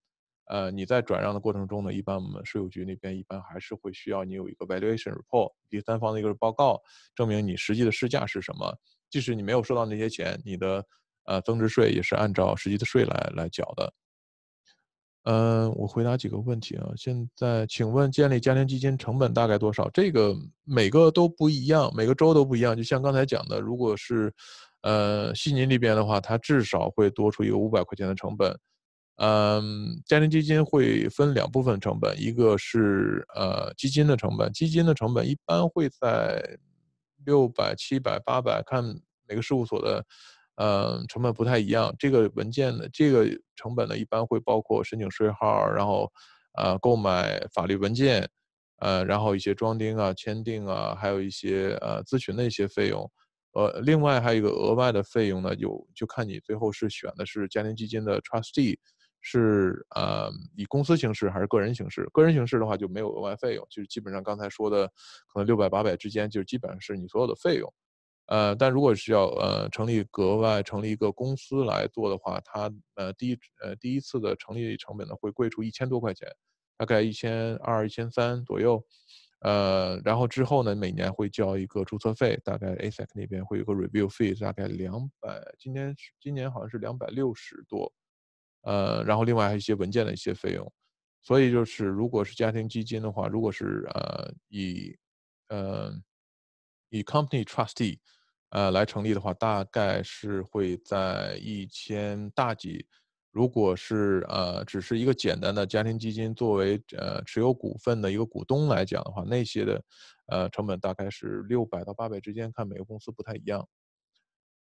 呃，你在转让的过程中呢，一般我们税务局那边一般还是会需要你有一个 valuation report，第三方的一个报告，证明你实际的市价是什么。即使你没有收到那些钱，你的，呃，增值税也是按照实际的税来来缴的。嗯，我回答几个问题啊。现在，请问建立家庭基金成本大概多少？这个每个都不一样，每个州都不一样。就像刚才讲的，如果是，呃，悉尼那边的话，它至少会多出一个五百块钱的成本。嗯，家庭基金会分两部分成本，一个是呃基金的成本，基金的成本一般会在六百、七百、八百，看每个事务所的呃成本不太一样。这个文件的这个成本呢，一般会包括申请税号，然后呃购买法律文件，呃然后一些装订啊、签订啊，还有一些呃咨询的一些费用。呃，另外还有一个额外的费用呢，有就看你最后是选的是家庭基金的 trustee。是呃，以公司形式还是个人形式？个人形式的话就没有额外费用，就是基本上刚才说的，可能六百八百之间，就是基本上是你所有的费用。呃，但如果是要呃成立格外成立一个公司来做的话，它呃第一呃第一次的成立成本呢会贵出一千多块钱，大概一千二一千三左右。呃，然后之后呢每年会交一个注册费，大概 a s e c 那边会有个 review fee，大概两百，今年是今年好像是两百六十多。呃，然后另外还有一些文件的一些费用，所以就是如果是家庭基金的话，如果是呃以呃以 company trustee 呃来成立的话，大概是会在一千大几。如果是呃只是一个简单的家庭基金作为呃持有股份的一个股东来讲的话，那些的呃成本大概是六百到八百之间，看每个公司不太一样。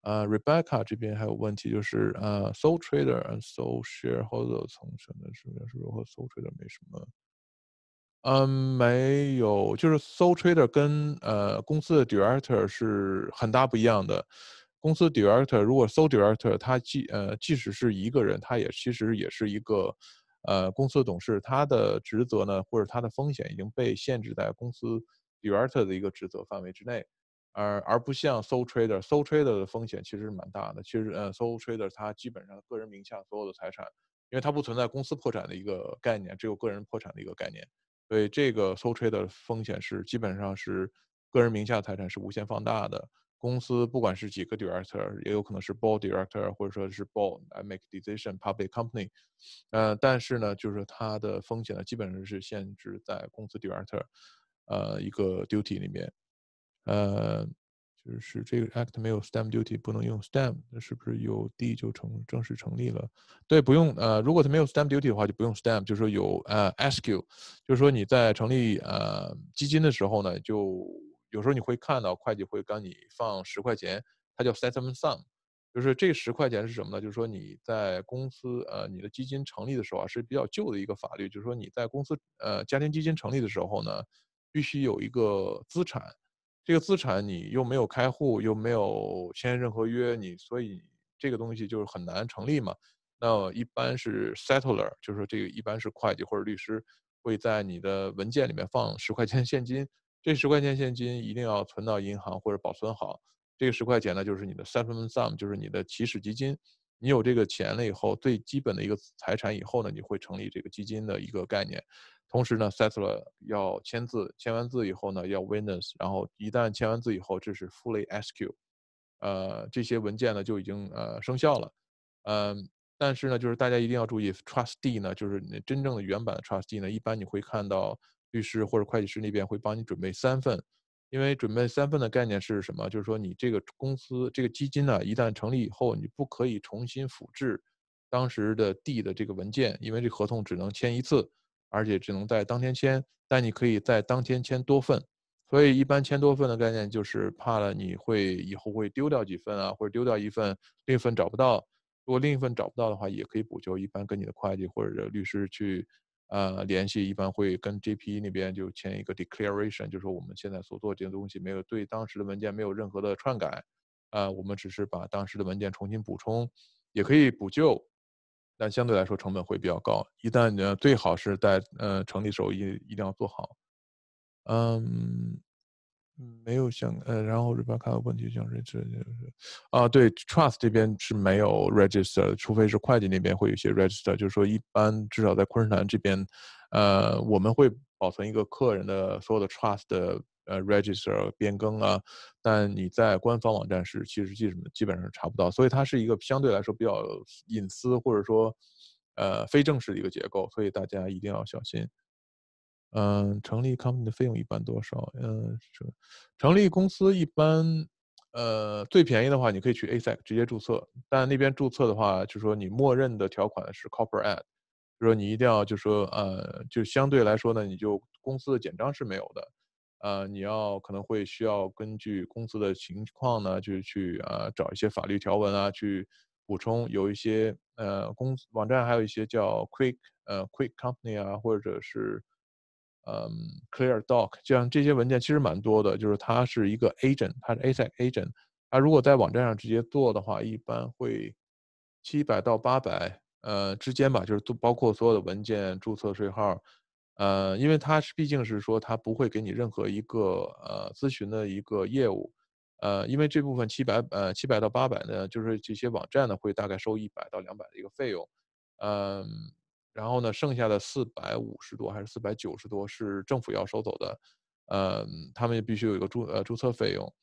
呃 r e b e c c a 这边还有问题，就是呃 s o l e trader and sole shareholder 从选择上面是如何？sole trader 没什么？嗯，没有，就是 sole trader 跟呃公司的 director 是很大不一样的。公司 director 如果 sole director，他既呃即使是一个人，他也其实也是一个呃公司的董事，他的职责呢或者他的风险已经被限制在公司 director 的一个职责范围之内。而而不像 SO Trader，SO Trader 的风险其实是蛮大的。其实，呃，SO Trader 它基本上个人名下所有的财产，因为它不存在公司破产的一个概念，只有个人破产的一个概念。所以，这个 SO Trader 风险是基本上是个人名下财产是无限放大的。公司不管是几个 director，也有可能是 board director，或者说是 board 来 make decision public company。呃，但是呢，就是它的风险呢，基本上是限制在公司 director，呃，一个 duty 里面。呃，就是这个 act 没有 stem duty，不能用 stem。那是不是有 d 就成正式成立了？对，不用。呃，如果它没有 stem duty 的话，就不用 stem。就是说有呃，sq，就是说你在成立呃基金的时候呢，就有时候你会看到会计会跟你放十块钱，它叫 settlement sum，就是这十块钱是什么呢？就是说你在公司呃你的基金成立的时候啊，是比较旧的一个法律，就是说你在公司呃家庭基金成立的时候呢，必须有一个资产。这个资产你又没有开户，又没有签任何约，你所以这个东西就是很难成立嘛。那一般是 settler，就是说这个一般是会计或者律师会在你的文件里面放十块钱现金，这十块钱现金一定要存到银行或者保存好。这个十块钱呢就是你的 settlement sum，就是你的起始基金。你有这个钱了以后，最基本的一个财产以后呢，你会成立这个基金的一个概念。同时呢，settler 要签字，签完字以后呢，要 witness，然后一旦签完字以后，这是 fully e x e c u t e 呃，这些文件呢就已经呃生效了。嗯，但是呢，就是大家一定要注意，trust d e e 呢，就是你真正的原版的 trust e e d 呢，一般你会看到律师或者会计师那边会帮你准备三份。因为准备三份的概念是什么？就是说，你这个公司这个基金呢，一旦成立以后，你不可以重新复制当时的 D 的这个文件，因为这合同只能签一次，而且只能在当天签，但你可以在当天签多份。所以，一般签多份的概念就是怕了你会以后会丢掉几份啊，或者丢掉一份，另一份找不到。如果另一份找不到的话，也可以补救，一般跟你的会计或者律师去。呃，联系一般会跟 JP 那边就签一个 declaration，就是说我们现在所做这些东西没有对当时的文件没有任何的篡改，啊，我们只是把当时的文件重新补充，也可以补救，但相对来说成本会比较高。一旦呢，最好是在呃成立时候一一定要做好，嗯。没有想呃，然后这边看到问题，像 register，啊，对，trust 这边是没有 register，除非是会计那边会有一些 register，就是说一般至少在昆士兰这边，呃，我们会保存一个客人的所有的 trust 的呃 register 变更啊，但你在官方网站是其实基本基本上查不到，所以它是一个相对来说比较隐私或者说呃非正式的一个结构，所以大家一定要小心。嗯，成立 company 的费用一般多少？嗯，成立公司一般，呃，最便宜的话，你可以去 Ase 直接注册，但那边注册的话，就说你默认的条款是 Corporate，就说你一定要，就说呃，就相对来说呢，你就公司的简章是没有的，呃，你要可能会需要根据公司的情况呢，就去啊找一些法律条文啊去补充，有一些呃公司网站还有一些叫 Quick 呃 Quick Company 啊，或者是。嗯，ClearDoc，就像这些文件其实蛮多的，就是它是一个 agent，它是 A s c agent。它如果在网站上直接做的话，一般会七百到八百呃之间吧，就是都包括所有的文件、注册税号，呃，因为它是毕竟是说它不会给你任何一个呃咨询的一个业务，呃，因为这部分七百呃七百到八百呢，就是这些网站呢会大概收一百到两百的一个费用，嗯。然后呢，剩下的四百五十多还是四百九十多是政府要收走的，嗯，他们也必须有一个注呃注册费用，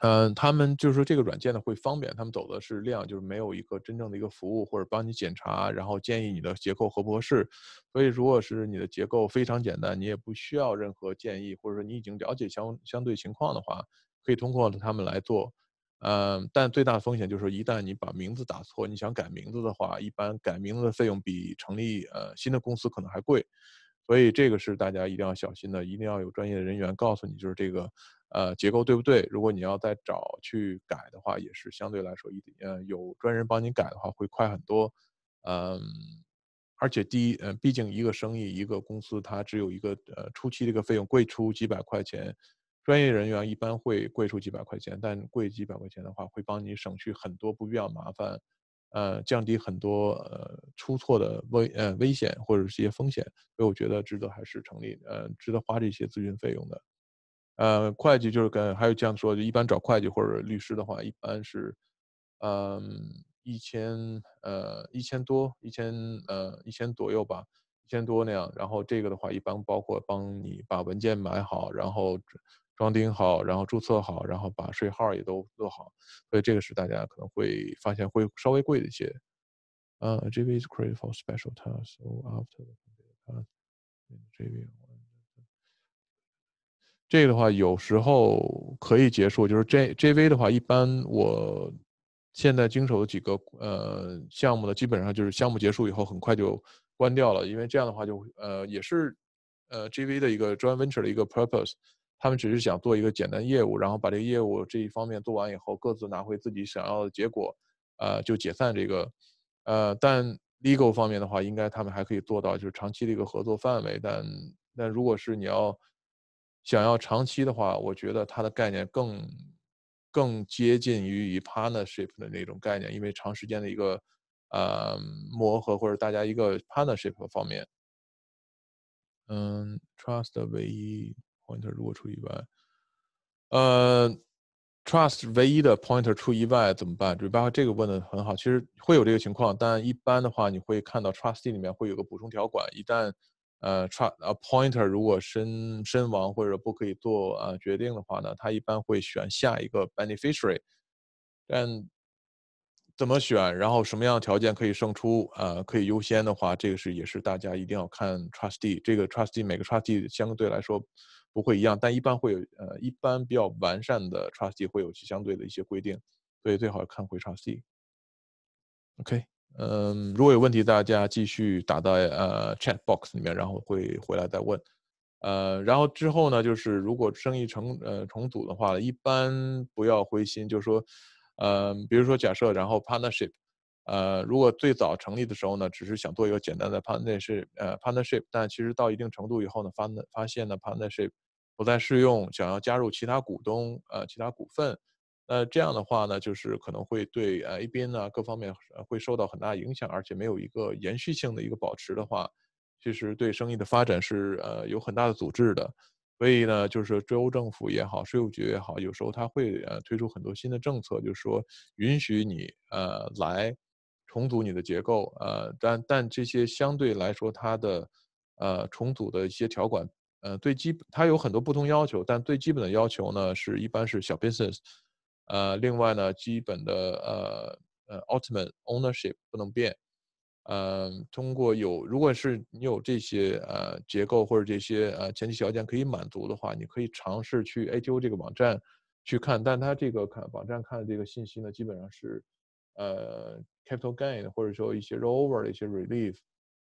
嗯，他们就是说这个软件呢会方便，他们走的是量，就是没有一个真正的一个服务或者帮你检查，然后建议你的结构合不合适。所以，如果是你的结构非常简单，你也不需要任何建议，或者说你已经了解相相对情况的话，可以通过他们来做。呃，但最大的风险就是一旦你把名字打错，你想改名字的话，一般改名字的费用比成立呃新的公司可能还贵，所以这个是大家一定要小心的，一定要有专业的人员告诉你，就是这个呃结构对不对。如果你要再找去改的话，也是相对来说一呃有专人帮你改的话会快很多。嗯，而且第一，嗯，毕竟一个生意一个公司它只有一个呃初期这个费用贵出几百块钱。专业人员一般会贵出几百块钱，但贵几百块钱的话，会帮你省去很多不必要麻烦，呃，降低很多呃出错的危呃危险或者是一些风险，所以我觉得值得还是成立，呃，值得花这些咨询费用的。呃，会计就是跟还有这样说，就一般找会计或者律师的话，一般是，呃，一千呃一千多，一千呃一千左右吧，一千多那样。然后这个的话，一般包括帮你把文件买好，然后。装订好，然后注册好，然后把税号也都做好，所以这个是大家可能会发现会稍微贵一些。嗯，JV is created for special task. So after 这个，这个的话有时候可以结束，就是 J JV 的话，一般我现在经手的几个呃项目呢，基本上就是项目结束以后很快就关掉了，因为这样的话就呃也是呃 JV 的一个专 venture 的一个 purpose。他们只是想做一个简单业务，然后把这个业务这一方面做完以后，各自拿回自己想要的结果，呃，就解散这个。呃，但 Legal 方面的话，应该他们还可以做到就是长期的一个合作范围。但但如果是你要想要长期的话，我觉得它的概念更更接近于以 partnership 的那种概念，因为长时间的一个呃磨合或者大家一个 partnership 方面，嗯，trust 唯一。Pointer 如果出意外，呃，Trust 唯一的 Pointer 出意外怎么办？主包括这个问的很好，其实会有这个情况，但一般的话，你会看到 Trustee 里面会有个补充条款，一旦呃，Tr u s t 呃 Pointer 如果身身亡或者不可以做呃决定的话呢，他一般会选下一个 Beneficiary，但怎么选，然后什么样的条件可以胜出呃，可以优先的话，这个是也是大家一定要看 Trustee 这个 Trustee 每个 Trustee 相对来说。不会一样，但一般会有呃一般比较完善的 trustee 会有其相对的一些规定，所以最好看回 trustee。OK，嗯，如果有问题大家继续打在呃 chat box 里面，然后会回来再问。呃，然后之后呢，就是如果生意成呃重组的话，一般不要灰心，就是说，呃，比如说假设然后 partnership，呃，如果最早成立的时候呢，只是想做一个简单的 partnership，呃 partnership，但其实到一定程度以后呢，发发现呢 partnership 不再适用，想要加入其他股东呃，其他股份，那这样的话呢，就是可能会对呃 A B 呢各方面会受到很大影响，而且没有一个延续性的一个保持的话，其实对生意的发展是呃有很大的阻滞的。所以呢，就是说，政府也好，税务局也好，有时候他会呃推出很多新的政策，就是说允许你呃来重组你的结构呃，但但这些相对来说，它的呃重组的一些条款。呃，最基本，它有很多不同要求，但最基本的要求呢，是一般是小 business，呃，另外呢，基本的呃呃，ultimate ownership 不能变，呃，通过有，如果是你有这些呃结构或者这些呃前提条件可以满足的话，你可以尝试去 Ato 这个网站去看，但它这个看网站看的这个信息呢，基本上是呃 capital gain 或者说一些 rollover 的一些 relief。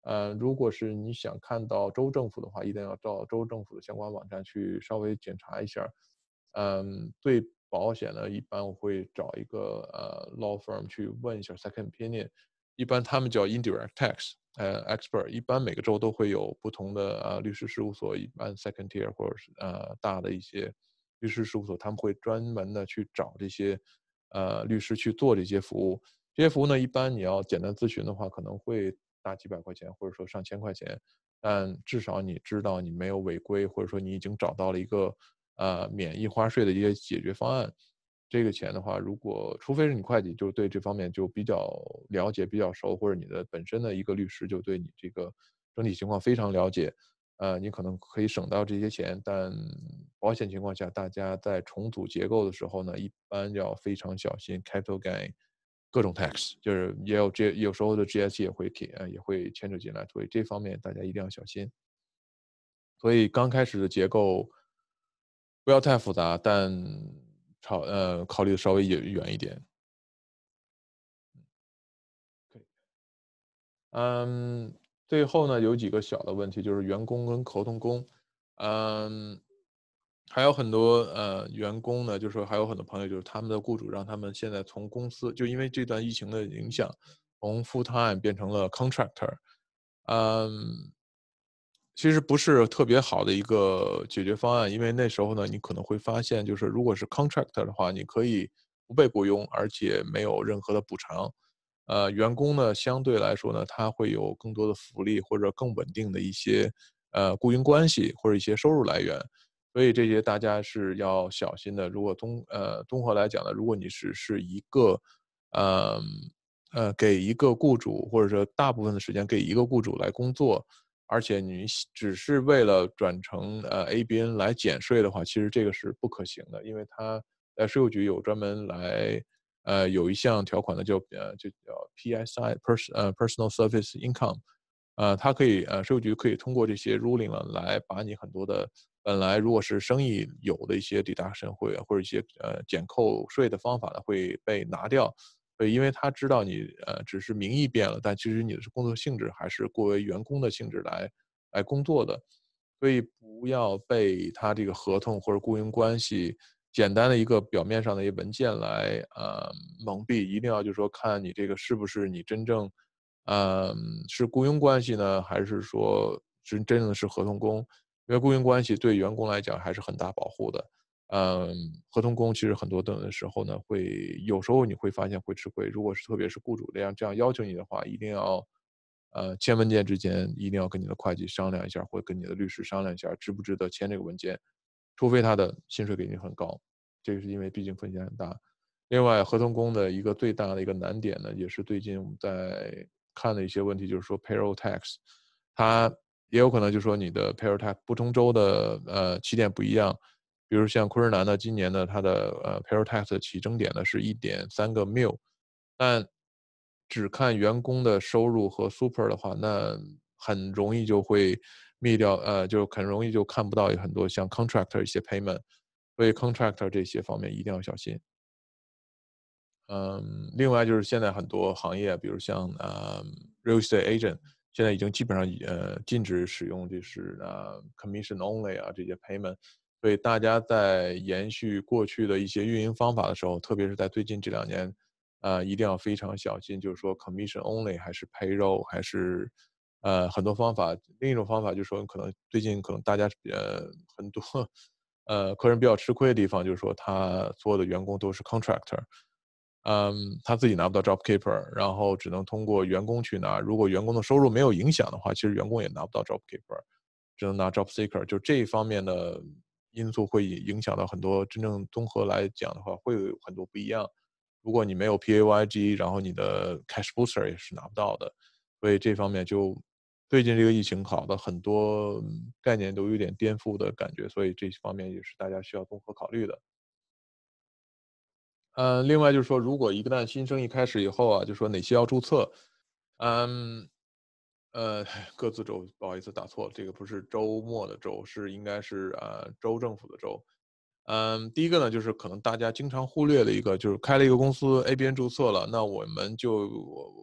呃，如果是你想看到州政府的话，一定要到州政府的相关网站去稍微检查一下。嗯，对保险呢，一般我会找一个呃 law firm 去问一下 second opinion。一般他们叫 indirect tax 呃 expert，一般每个州都会有不同的呃律师事务所，一般 second tier 或者是呃大的一些律师事务所，他们会专门的去找这些呃律师去做这些服务。这些服务呢，一般你要简单咨询的话，可能会。大几百块钱，或者说上千块钱，但至少你知道你没有违规，或者说你已经找到了一个呃，免印花税的一些解决方案。这个钱的话，如果除非是你会计就是对这方面就比较了解比较熟，或者你的本身的一个律师就对你这个整体情况非常了解，呃，你可能可以省到这些钱。但保险情况下，大家在重组结构的时候呢，一般要非常小心。Capital gain。各种 tax 就是也有这有时候的 GST 也会提也会牵扯进来，所以这方面大家一定要小心。所以刚开始的结构不要太复杂，但考呃考虑的稍微远一点。嗯，最后呢有几个小的问题，就是员工跟合同工，嗯。还有很多呃员工呢，就说还有很多朋友，就是他们的雇主让他们现在从公司，就因为这段疫情的影响，从 full time 变成了 contractor，嗯，其实不是特别好的一个解决方案，因为那时候呢，你可能会发现，就是如果是 contractor 的话，你可以不被雇佣，而且没有任何的补偿，呃，员工呢相对来说呢，他会有更多的福利或者更稳定的一些呃雇佣关系或者一些收入来源。所以这些大家是要小心的。如果综呃综合来讲呢，如果你是是一个，呃呃给一个雇主，或者说大部分的时间给一个雇主来工作，而且你只是为了转成呃 A B N 来减税的话，其实这个是不可行的，因为它在税务局有专门来呃有一项条款呢，叫呃就叫 P S I pers 呃 Personal Service Income，呃它可以呃税务局可以通过这些 ruling 了来把你很多的。本来如果是生意有的一些抵达税会或者一些呃减扣税的方法呢会被拿掉，所因为他知道你呃只是名义变了，但其实你是工作性质还是过为员工的性质来来工作的，所以不要被他这个合同或者雇佣关系简单的一个表面上的一些文件来呃蒙蔽，一定要就是说看你这个是不是你真正嗯是雇佣关系呢，还是说真真正的是合同工。因为雇佣关系对员工来讲还是很大保护的，嗯，合同工其实很多的时候呢，会有时候你会发现会吃亏。如果是特别是雇主这样这样要求你的话，一定要，呃，签文件之前一定要跟你的会计商量一下，或跟你的律师商量一下，值不值得签这个文件，除非他的薪水给你很高。这个是因为毕竟风险很大。另外，合同工的一个最大的一个难点呢，也是最近我们在看的一些问题，就是说 payroll tax，他。也有可能，就说你的 p a r o l l t 不同州的呃起点不一样，比如像昆士兰呢，今年呢它的呃 p a r o l l t a 起征点呢是一点三个 mil，但只看员工的收入和 super 的话，那很容易就会灭掉，呃，就很容易就看不到很多像 contractor 一些 payment，所以 contractor 这些方面一定要小心。嗯，另外就是现在很多行业，比如像呃 real estate agent。现在已经基本上呃禁止使用，就是呃 commission only 啊这些 payment，所以大家在延续过去的一些运营方法的时候，特别是在最近这两年，呃，一定要非常小心，就是说 commission only 还是 payroll，还是呃很多方法。另一种方法就是说，可能最近可能大家呃很多 [LAUGHS] 呃客人比较吃亏的地方，就是说他所有的员工都是 contractor。嗯，他自己拿不到 job keeper，然后只能通过员工去拿。如果员工的收入没有影响的话，其实员工也拿不到 job keeper，只能拿 job seeker。就这一方面的因素会影响到很多。真正综合来讲的话，会有很多不一样。如果你没有 PAYG，然后你的 cash booster 也是拿不到的。所以这方面就最近这个疫情考的很多概念都有点颠覆的感觉，所以这方面也是大家需要综合考虑的。嗯，另外就是说，如果一旦新生意开始以后啊，就说哪些要注册，嗯，呃，[LAUGHS] 各自州不好意思打错了，这个不是周末的周，是应该是呃州政府的州。嗯，第一个呢，就是可能大家经常忽略的一个，就是开了一个公司 A B N 注册了，那我们就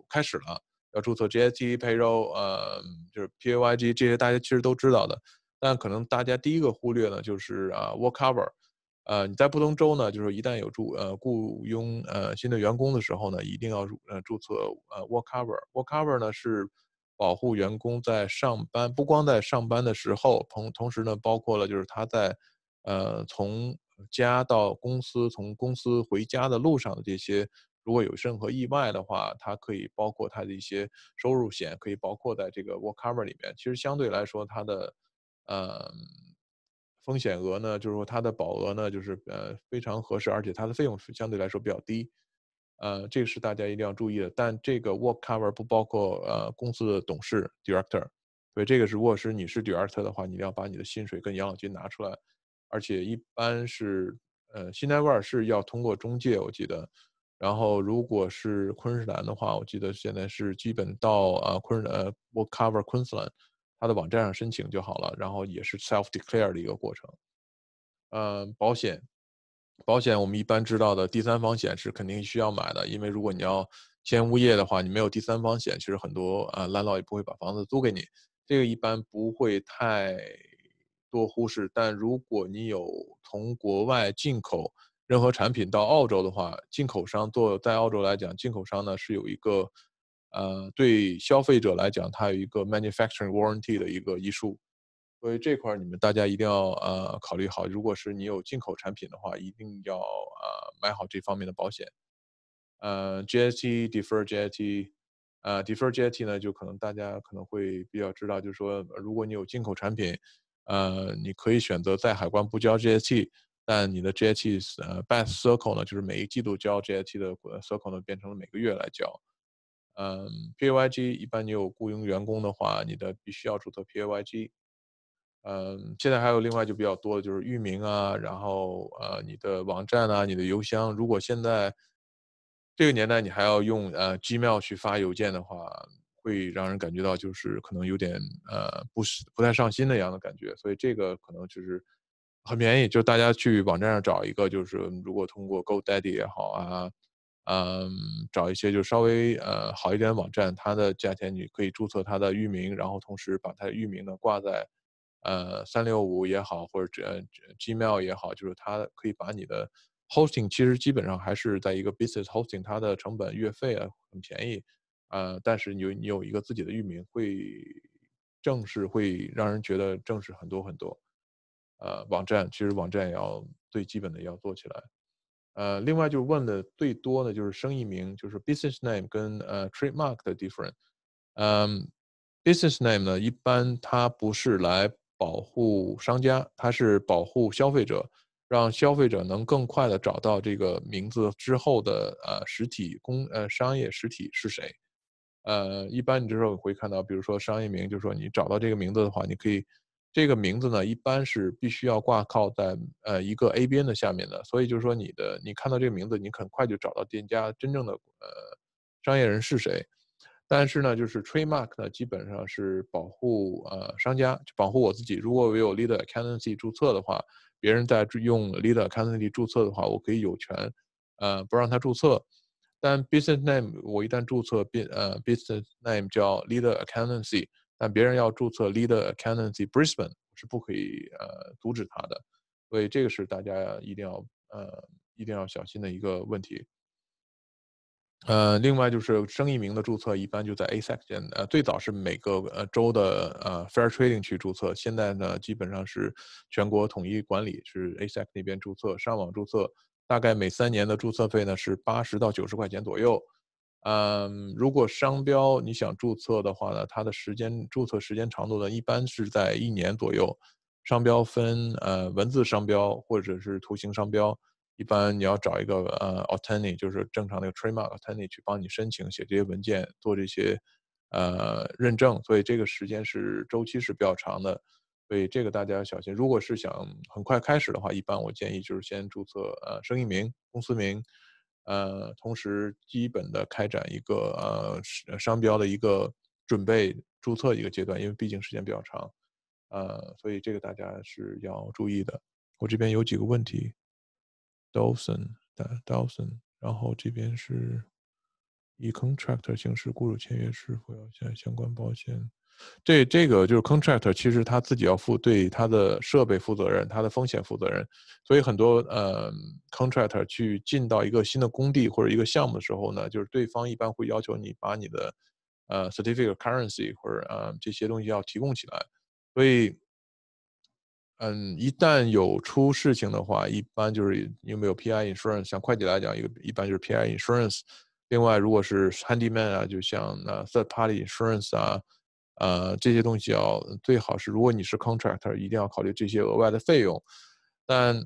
开始了要注册 G S T payroll，呃，就是 P A Y G 这些大家其实都知道的，但可能大家第一个忽略呢，就是啊 workcover。呃，你在不同州呢，就是一旦有注呃雇佣呃新的员工的时候呢，一定要注呃注册呃 work cover。work cover 呢是保护员工在上班，不光在上班的时候，同同时呢包括了就是他在呃从家到公司，从公司回家的路上的这些，如果有任何意外的话，它可以包括他的一些收入险，可以包括在这个 work cover 里面。其实相对来说，它的呃风险额呢，就是说它的保额呢，就是呃非常合适，而且它的费用是相对来说比较低，呃，这个是大家一定要注意的。但这个 Work Cover 不包括呃公司的董事 Director，所以这个是如果是你是 Director 的话，你一定要把你的薪水跟养老金拿出来。而且一般是呃，新南威尔士要通过中介，我记得。然后如果是昆士兰的话，我记得现在是基本到呃昆呃 Work Cover 昆士兰。它的网站上申请就好了，然后也是 self declare 的一个过程。呃，保险，保险我们一般知道的第三方险是肯定需要买的，因为如果你要签物业的话，你没有第三方险，其实很多呃 landlord 也不会把房子租给你。这个一般不会太多忽视，但如果你有从国外进口任何产品到澳洲的话，进口商做在澳洲来讲，进口商呢是有一个。呃，对消费者来讲，它有一个 manufacturing warranty 的一个遗束，所以这块你们大家一定要呃考虑好。如果是你有进口产品的话，一定要呃买好这方面的保险。呃，GST d e f e r GST，呃 d e f e r GST 呢，就可能大家可能会比较知道，就是说，如果你有进口产品，呃，你可以选择在海关不交 GST，但你的 GST 呃 b a s t circle 呢，就是每一季度交 GST 的 circle 呢，变成了每个月来交。嗯，PAYG 一般你有雇佣员工的话，你的必须要注册 PAYG。嗯，现在还有另外就比较多的就是域名啊，然后呃你的网站啊，你的邮箱，如果现在这个年代你还要用呃 gmail 去发邮件的话，会让人感觉到就是可能有点呃不是不太上心的样的感觉，所以这个可能就是很便宜，就是大家去网站上找一个，就是如果通过 godaddy 也好啊。嗯，找一些就稍微呃好一点的网站，它的价钱你可以注册它的域名，然后同时把它的域名呢挂在呃三六五也好或者 gmail 也好，就是它可以把你的 hosting 其实基本上还是在一个 business hosting，它的成本月费啊很便宜呃，但是你你有一个自己的域名会正式会让人觉得正式很多很多，呃，网站其实网站也要最基本的也要做起来。呃，另外就是问的最多的就是生意名，就是 business name 跟呃 trademark 的 d i f f e r e n t 嗯，business name 呢，一般它不是来保护商家，它是保护消费者，让消费者能更快的找到这个名字之后的呃实体公呃商业实体是谁。呃，一般你这时候会看到，比如说商业名，就是说你找到这个名字的话，你可以。这个名字呢，一般是必须要挂靠在呃一个 ABN 的下面的，所以就是说你的你看到这个名字，你很快就找到店家真正的呃商业人是谁。但是呢，就是 Trademark 呢，基本上是保护呃商家，就保护我自己。如果我有 Leader a o u n c y 注册的话，别人在用 Leader a o u n c y 注册的话，我可以有权呃不让他注册。但 Business Name 我一旦注册，呃 Business Name 叫 Leader a n t a n c y 但别人要注册 Leader a c a n e m y Brisbane 是不可以呃阻止他的，所以这个是大家一定要呃一定要小心的一个问题。呃，另外就是生意名的注册一般就在 a s e c 这边，呃，最早是每个呃州的呃 Fair Trading 去注册，现在呢基本上是全国统一管理，是 ASIC 那边注册，上网注册，大概每三年的注册费呢是八十到九十块钱左右。嗯，如果商标你想注册的话呢，它的时间注册时间长度呢，一般是在一年左右。商标分呃文字商标或者是图形商标，一般你要找一个呃 attorney，就是正常的 trademark attorney 去帮你申请写这些文件，做这些呃认证，所以这个时间是周期是比较长的，所以这个大家要小心。如果是想很快开始的话，一般我建议就是先注册呃生意名、公司名。呃，同时基本的开展一个呃商标的一个准备注册一个阶段，因为毕竟时间比较长，呃，所以这个大家是要注意的。我这边有几个问题，Dawson 的 Dawson，然后这边是以 contractor 形式雇主签约是否要交相关保险？这这个就是 contractor 其实他自己要负对他的设备负责任，他的风险负责任，所以很多呃。Contractor 去进到一个新的工地或者一个项目的时候呢，就是对方一般会要求你把你的呃 certificate currency 或者啊这些东西要提供起来。所以，嗯，一旦有出事情的话，一般就是有没有 PI insurance？像会计来讲，一个一般就是 PI insurance。另外，如果是 handyman 啊，就像那 third party insurance 啊，呃，这些东西要最好是，如果你是 contractor，一定要考虑这些额外的费用。但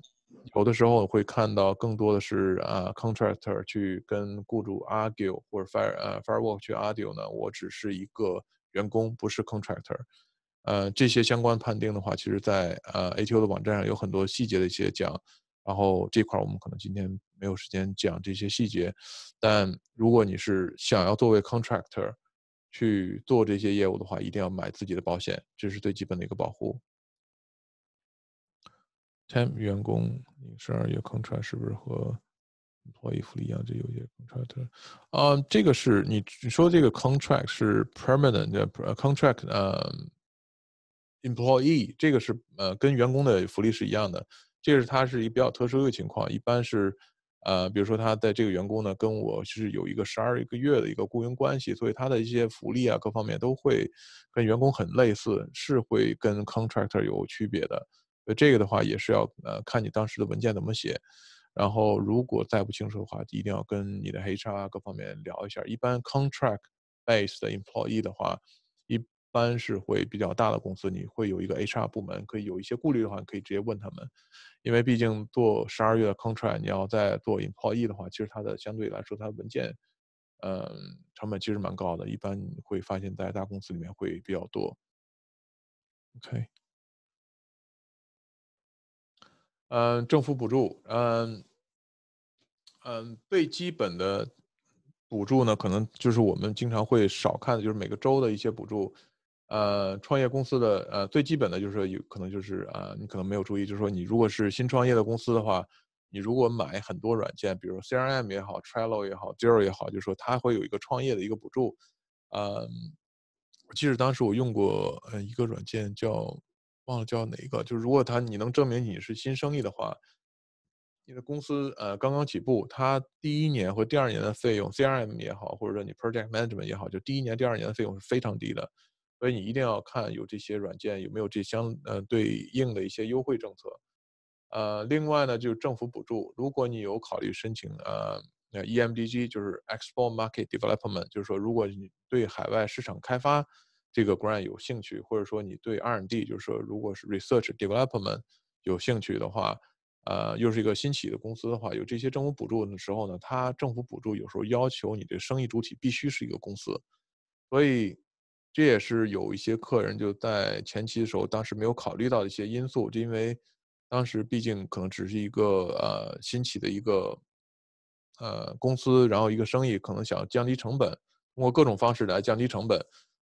有的时候会看到更多的是啊，contractor 去跟雇主 argue 或者 fire 呃 firework 去 argue 呢，我只是一个员工，不是 contractor。呃，这些相关判定的话，其实在呃 a t o 的网站上有很多细节的一些讲，然后这块我们可能今天没有时间讲这些细节。但如果你是想要作为 contractor 去做这些业务的话，一定要买自己的保险，这是最基本的一个保护。Time 员工，十二月 contract 是不是和 employee 福利一样？就有些 contractor，啊，这个是你你说这个 contract 是 permanent contract，呃，employee 这个是呃跟员工的福利是一样的。这是它是一个比较特殊的情况。一般是，呃，比如说他在这个员工呢，跟我是有一个十二个月的一个雇佣关系，所以他的一些福利啊，各方面都会跟员工很类似，是会跟 contractor 有区别的。这个的话也是要呃看你当时的文件怎么写，然后如果再不清楚的话，一定要跟你的 H R 各方面聊一下。一般 contract based employee 的话，一般是会比较大的公司，你会有一个 H R 部门，可以有一些顾虑的话，可以直接问他们。因为毕竟做十二月的 contract，你要再做 employee 的话，其实它的相对来说，它的文件，嗯，成本其实蛮高的。一般会发现在大公司里面会比较多。OK。嗯，政府补助，嗯，嗯，最基本的补助呢，可能就是我们经常会少看的，就是每个州的一些补助。呃，创业公司的呃，最基本的，就是有可能就是呃，你可能没有注意，就是说你如果是新创业的公司的话，你如果买很多软件，比如 CRM 也好，Trello 也好 j i r o 也好，就是说它会有一个创业的一个补助。嗯，我记得当时我用过呃一个软件叫。忘了叫哪一个？就是如果他你能证明你是新生意的话，你的公司呃刚刚起步，他第一年或第二年的费用，C R M 也好，或者说你 Project Management 也好，就第一年、第二年的费用是非常低的，所以你一定要看有这些软件有没有这相呃对应的一些优惠政策。呃，另外呢，就是政府补助，如果你有考虑申请呃 E M D G，就是 Export Market Development，就是说如果你对海外市场开发。这个 grant 有兴趣，或者说你对 R&D，就是说如果是 research development 有兴趣的话，呃，又是一个新起的公司的话，有这些政府补助的时候呢，它政府补助有时候要求你这生意主体必须是一个公司，所以这也是有一些客人就在前期的时候，当时没有考虑到的一些因素，就因为当时毕竟可能只是一个呃新起的一个呃公司，然后一个生意可能想降低成本，通过各种方式来降低成本。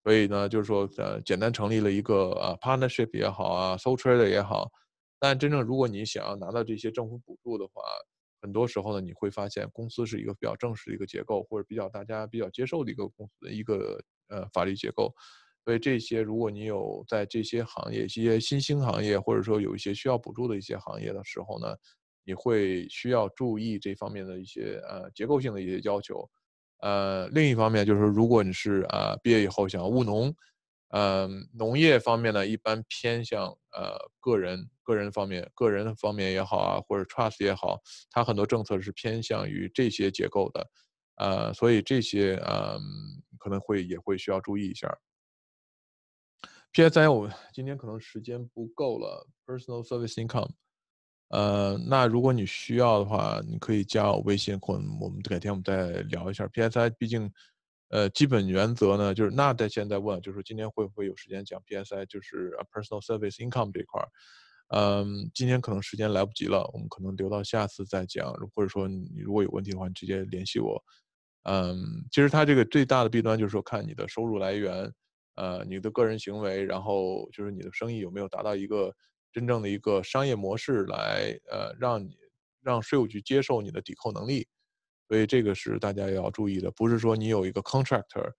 所以呢，就是说，呃，简单成立了一个啊，partnership 也好啊 s o trader 也好，但真正如果你想要拿到这些政府补助的话，很多时候呢，你会发现公司是一个比较正式的一个结构，或者比较大家比较接受的一个公司的一个呃法律结构。所以这些，如果你有在这些行业、一些新兴行业，或者说有一些需要补助的一些行业的时候呢，你会需要注意这方面的一些呃结构性的一些要求。呃，另一方面就是如果你是啊毕业以后想务农，呃，农业方面呢，一般偏向呃个人、个人方面、个人方面也好啊，或者 trust 也好，它很多政策是偏向于这些结构的，呃，所以这些呃可能会也会需要注意一下。P.S. i 我今天可能时间不够了，Personal Service Income。呃，那如果你需要的话，你可以加我微信，或者我们改天我们再聊一下 PSI。毕竟，呃，基本原则呢就是，那在现在问就是今天会不会有时间讲 PSI，就是 personal service income 这块儿。嗯，今天可能时间来不及了，我们可能留到下次再讲。或者说你如果有问题的话，你直接联系我。嗯，其实它这个最大的弊端就是说看你的收入来源，呃，你的个人行为，然后就是你的生意有没有达到一个。真正的一个商业模式来，呃，让你让税务局接受你的抵扣能力，所以这个是大家要注意的，不是说你有一个 contractor，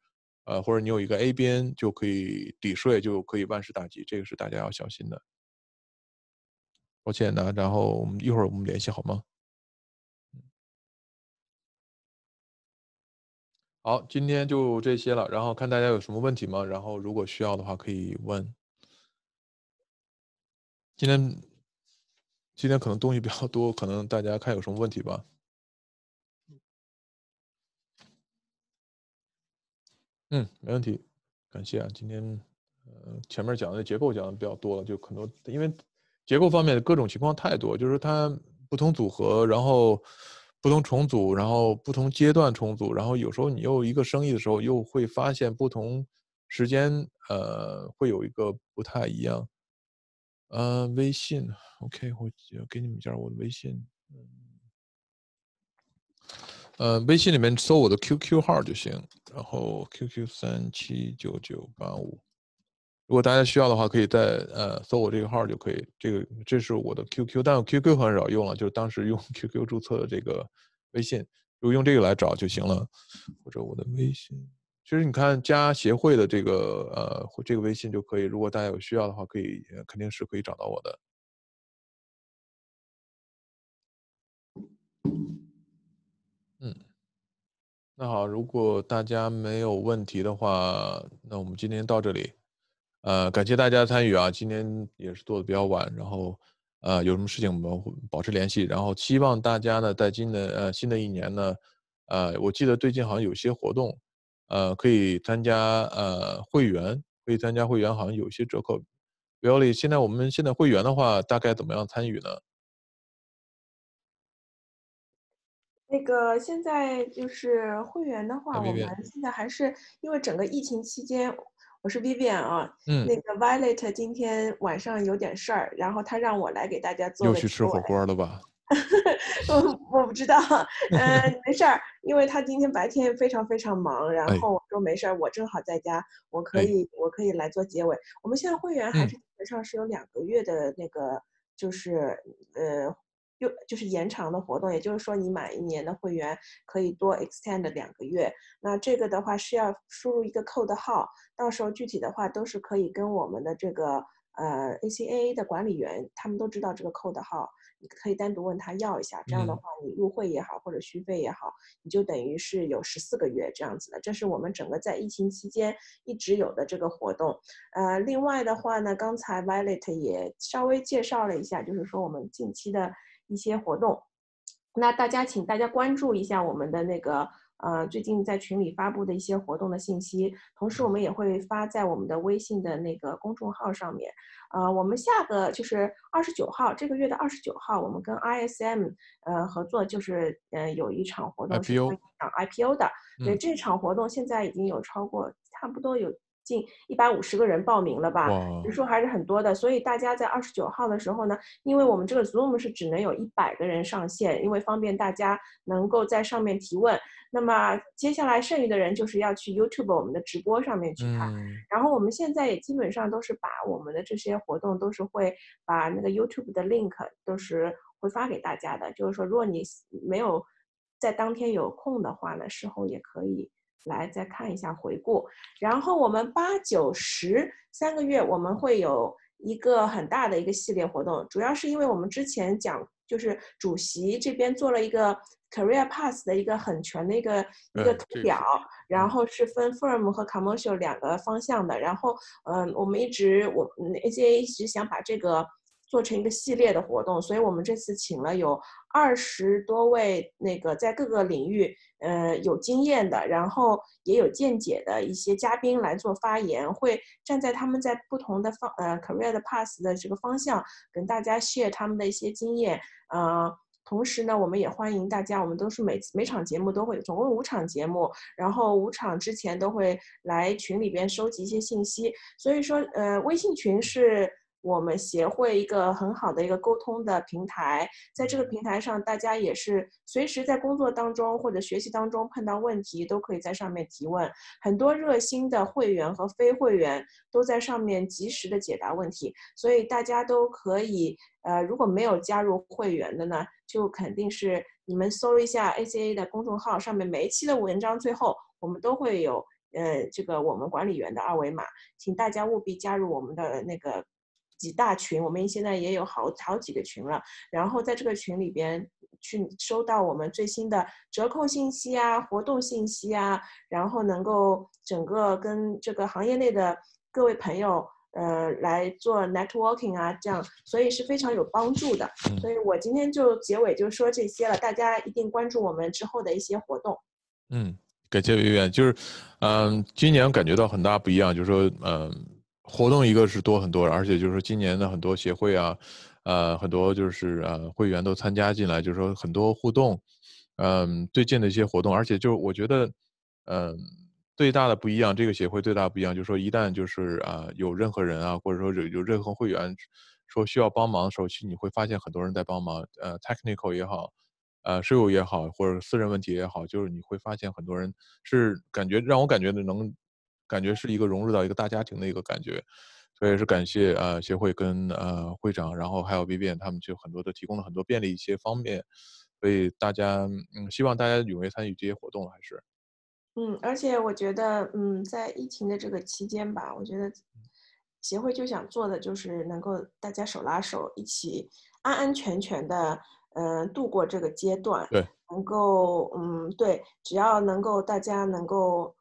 呃，或者你有一个 ABN 就可以抵税就可以万事大吉，这个是大家要小心的。抱歉呢，然后我们一会儿我们联系好吗？好，今天就这些了，然后看大家有什么问题吗？然后如果需要的话可以问。今天，今天可能东西比较多，可能大家看有什么问题吧。嗯，没问题，感谢啊。今天，呃，前面讲的结构讲的比较多了，就很多，因为结构方面的各种情况太多，就是它不同组合，然后不同重组，然后不同阶段重组，然后有时候你又一个生意的时候，又会发现不同时间，呃，会有一个不太一样。呃，微信，OK，我给你们加我的微信。嗯，呃，微信里面搜我的 QQ 号就行，然后 QQ 三七九九八五。如果大家需要的话，可以在呃搜我这个号就可以。这个这是我的 QQ，但我 QQ 很少用了，就是当时用 QQ [LAUGHS] 注册的这个微信，如果用这个来找就行了。或者我的微信。其实你看加协会的这个呃这个微信就可以，如果大家有需要的话，可以肯定是可以找到我的。嗯，那好，如果大家没有问题的话，那我们今天到这里。呃，感谢大家参与啊，今天也是做的比较晚，然后呃有什么事情我们保持联系，然后希望大家呢在今的呃新的一年呢，呃我记得最近好像有些活动。呃，可以参加呃会员，可以参加会员，好像有些折扣。不要 o 现在我们现在会员的话，大概怎么样参与呢？那个现在就是会员的话，我们现在还是因为整个疫情期间，我是 Vivian 啊，那个 v i o l t 今天晚上有点事儿，然后他让我来给大家做。又去吃火锅了吧？[LAUGHS] 我我不知道，嗯，没事儿，因为他今天白天非常非常忙，然后我说没事儿，我正好在家，我可以我可以来做结尾。我们现在会员还是基本上是有两个月的那个，就是呃，又就是延长的活动，也就是说你满一年的会员可以多 extend 两个月。那这个的话是要输入一个 code 号，到时候具体的话都是可以跟我们的这个呃 ACA 的管理员，他们都知道这个 code 号。你可以单独问他要一下，这样的话你入会也好，或者续费也好，你就等于是有十四个月这样子的。这是我们整个在疫情期间一直有的这个活动。呃，另外的话呢，刚才 Violet 也稍微介绍了一下，就是说我们近期的一些活动。那大家请大家关注一下我们的那个。呃，最近在群里发布的一些活动的信息，同时我们也会发在我们的微信的那个公众号上面。呃，我们下个就是二十九号，这个月的二十九号，我们跟 ISM 呃合作，就是呃有一场活动是讲 IPO 的，对、这场活动现在已经有超过差不多有近一百五十个人报名了吧，人数还是很多的。所以大家在二十九号的时候呢，因为我们这个 Zoom 是只能有一百个人上线，因为方便大家能够在上面提问。那么接下来剩余的人就是要去 YouTube 我们的直播上面去看，然后我们现在也基本上都是把我们的这些活动都是会把那个 YouTube 的 link 都是会发给大家的，就是说，如果你没有在当天有空的话呢，事后也可以来再看一下回顾。然后我们八九十三个月我们会有一个很大的一个系列活动，主要是因为我们之前讲。就是主席这边做了一个 career path 的一个很全的一个一个图表，然后是分 firm 和 commercial 两个方向的，然后嗯，我们一直我 A C A 一直想把这个做成一个系列的活动，所以我们这次请了有。二十多位那个在各个领域呃有经验的，然后也有见解的一些嘉宾来做发言，会站在他们在不同的方呃 career 的 path 的这个方向跟大家 share 他们的一些经验。啊，同时呢，我们也欢迎大家，我们都是每每场节目都会，总共五场节目，然后五场之前都会来群里边收集一些信息。所以说，呃，微信群是。我们协会一个很好的一个沟通的平台，在这个平台上，大家也是随时在工作当中或者学习当中碰到问题，都可以在上面提问。很多热心的会员和非会员都在上面及时的解答问题，所以大家都可以呃，如果没有加入会员的呢，就肯定是你们搜一下 ACA 的公众号上面每一期的文章，最后我们都会有呃这个我们管理员的二维码，请大家务必加入我们的那个。几大群，我们现在也有好好几个群了。然后在这个群里边去收到我们最新的折扣信息啊、活动信息啊，然后能够整个跟这个行业内的各位朋友，呃，来做 networking 啊，这样，所以是非常有帮助的。所以我今天就结尾就说这些了，大家一定关注我们之后的一些活动。嗯，感谢薇薇，就是，嗯，今年感觉到很大不一样，就是说，嗯。活动一个是多很多，而且就是今年的很多协会啊，呃，很多就是呃会员都参加进来，就是说很多互动，嗯，最近的一些活动，而且就我觉得，嗯，最大的不一样，这个协会最大不一样就是说，一旦就是啊有任何人啊，或者说有有任何会员说需要帮忙的时候，其实你会发现很多人在帮忙，呃，technical 也好，呃，税务也好，或者私人问题也好，就是你会发现很多人是感觉让我感觉的能。感觉是一个融入到一个大家庭的一个感觉，所以是感谢啊协会跟呃会长，然后还有 B a N 他们就很多的提供了很多便利一些方便，所以大家嗯希望大家踊跃参与这些活动还是嗯，而且我觉得嗯在疫情的这个期间吧，我觉得协会就想做的就是能够大家手拉手一起安安全全的嗯度过这个阶段，对，能够嗯对，只要能够大家能够。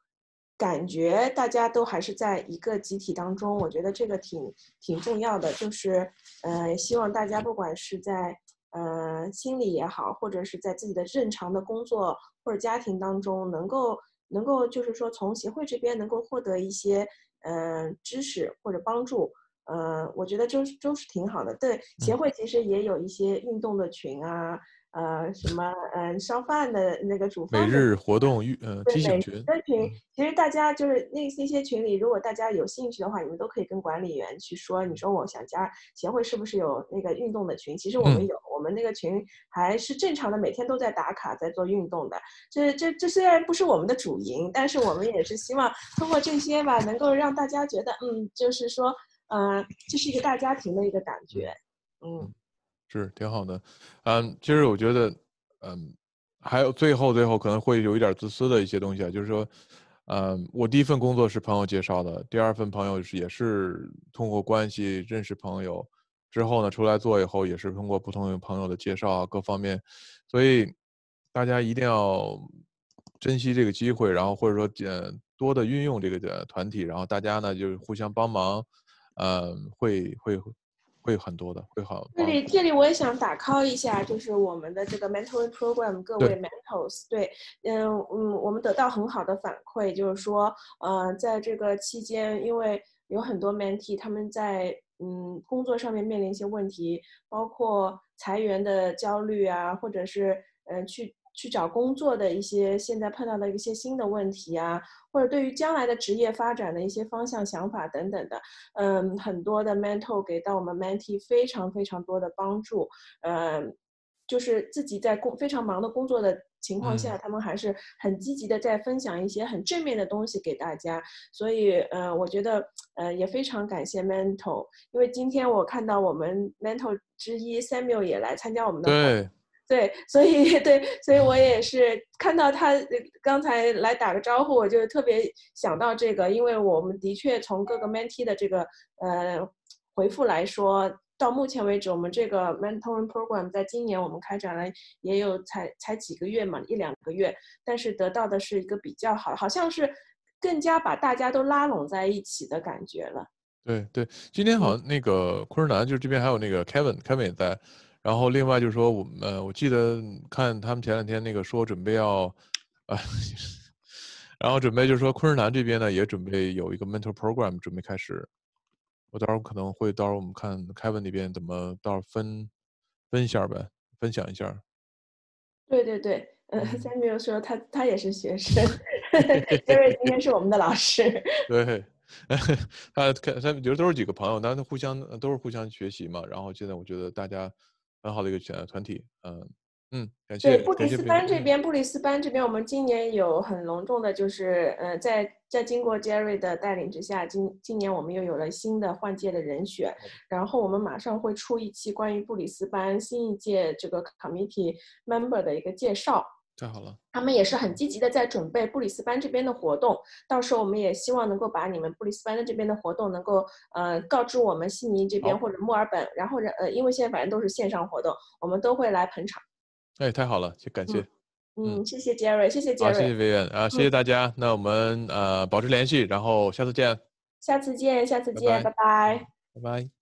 感觉大家都还是在一个集体当中，我觉得这个挺挺重要的。就是，呃，希望大家不管是在呃心理也好，或者是在自己的正常的工作或者家庭当中，能够能够就是说从协会这边能够获得一些嗯知识或者帮助，嗯，我觉得都都是挺好的。对，协会其实也有一些运动的群啊。呃，什么？嗯，烧饭的那个主方。每日活动预呃提醒群。群，其实大家就是那那些群里，如果大家有兴趣的话，你们都可以跟管理员去说。你说我想加协会，是不是有那个运动的群？其实我们有，我们那个群还是正常的，每天都在打卡，在做运动的。这这这虽然不是我们的主营，但是我们也是希望通过这些吧，能够让大家觉得，嗯，就是说，嗯，这是一个大家庭的一个感觉，嗯。是挺好的，嗯，其实我觉得，嗯，还有最后最后可能会有一点自私的一些东西啊，就是说，嗯，我第一份工作是朋友介绍的，第二份朋友是也是通过关系认识朋友，之后呢出来做以后也是通过不同的朋友的介绍啊各方面，所以大家一定要珍惜这个机会，然后或者说呃多的运用这个的团体，然后大家呢就是互相帮忙，嗯，会会。会很多的，会好。这里这里我也想打 call 一下，就是我们的这个 Mentoring Program 各位 Mentors，对，嗯嗯，我们得到很好的反馈，就是说，呃，在这个期间，因为有很多 Mentee 他们在嗯工作上面面临一些问题，包括裁员的焦虑啊，或者是嗯去。去找工作的一些现在碰到的一些新的问题啊，或者对于将来的职业发展的一些方向想法等等的，嗯，很多的 mentor 给到我们 mentee 非常非常多的帮助，嗯，就是自己在工非常忙的工作的情况下，他们还是很积极的在分享一些很正面的东西给大家，所以嗯，我觉得嗯也非常感谢 mentor，因为今天我看到我们 mentor 之一 Samuel 也来参加我们的对，对，所以 [LAUGHS] 对，所以我也是看到他刚才来打个招呼，我就特别想到这个，因为我们的确从各个 mentee 的这个呃回复来说，到目前为止，我们这个 mentoring program 在今年我们开展了也有才才几个月嘛，一两个月，但是得到的是一个比较好，好像是更加把大家都拉拢在一起的感觉了。对对，今天好像那个昆士兰就是这边还有那个 Kevin，Kevin 也在。然后另外就是说，我们我记得看他们前两天那个说准备要，啊，[LAUGHS] 然后准备就是说，昆士兰这边呢也准备有一个 mental program 准备开始。我到时候可能会到时候我们看 Kevin 那边怎么到时候分分一下呗，分享一下。对对对，嗯 s a m 说他他也是学生 j e [LAUGHS] 今天是我们的老师。[LAUGHS] 对，他他比如都是几个朋友，大家互相都是互相学习嘛。然后现在我觉得大家。很好的一个团团体，嗯嗯，感谢。对布里斯班这边，布里斯班这边，我们今年有很隆重的，就是呃，在在经过 Jerry 的带领之下，今今年我们又有了新的换届的人选，然后我们马上会出一期关于布里斯班新一届这个 committee member 的一个介绍。太好了，他们也是很积极的在准备布里斯班这边的活动，到时候我们也希望能够把你们布里斯班的这边的活动能够呃告知我们悉尼这边或者墨尔本，然后呃因为现在反正都是线上活动，我们都会来捧场。哎，太好了，感谢。嗯，谢谢 Jerry，谢谢 Jerry，谢谢 v i i a n 啊，谢谢大家。那我们呃保持联系，然后下次见。下次见，下次见，拜拜，拜拜。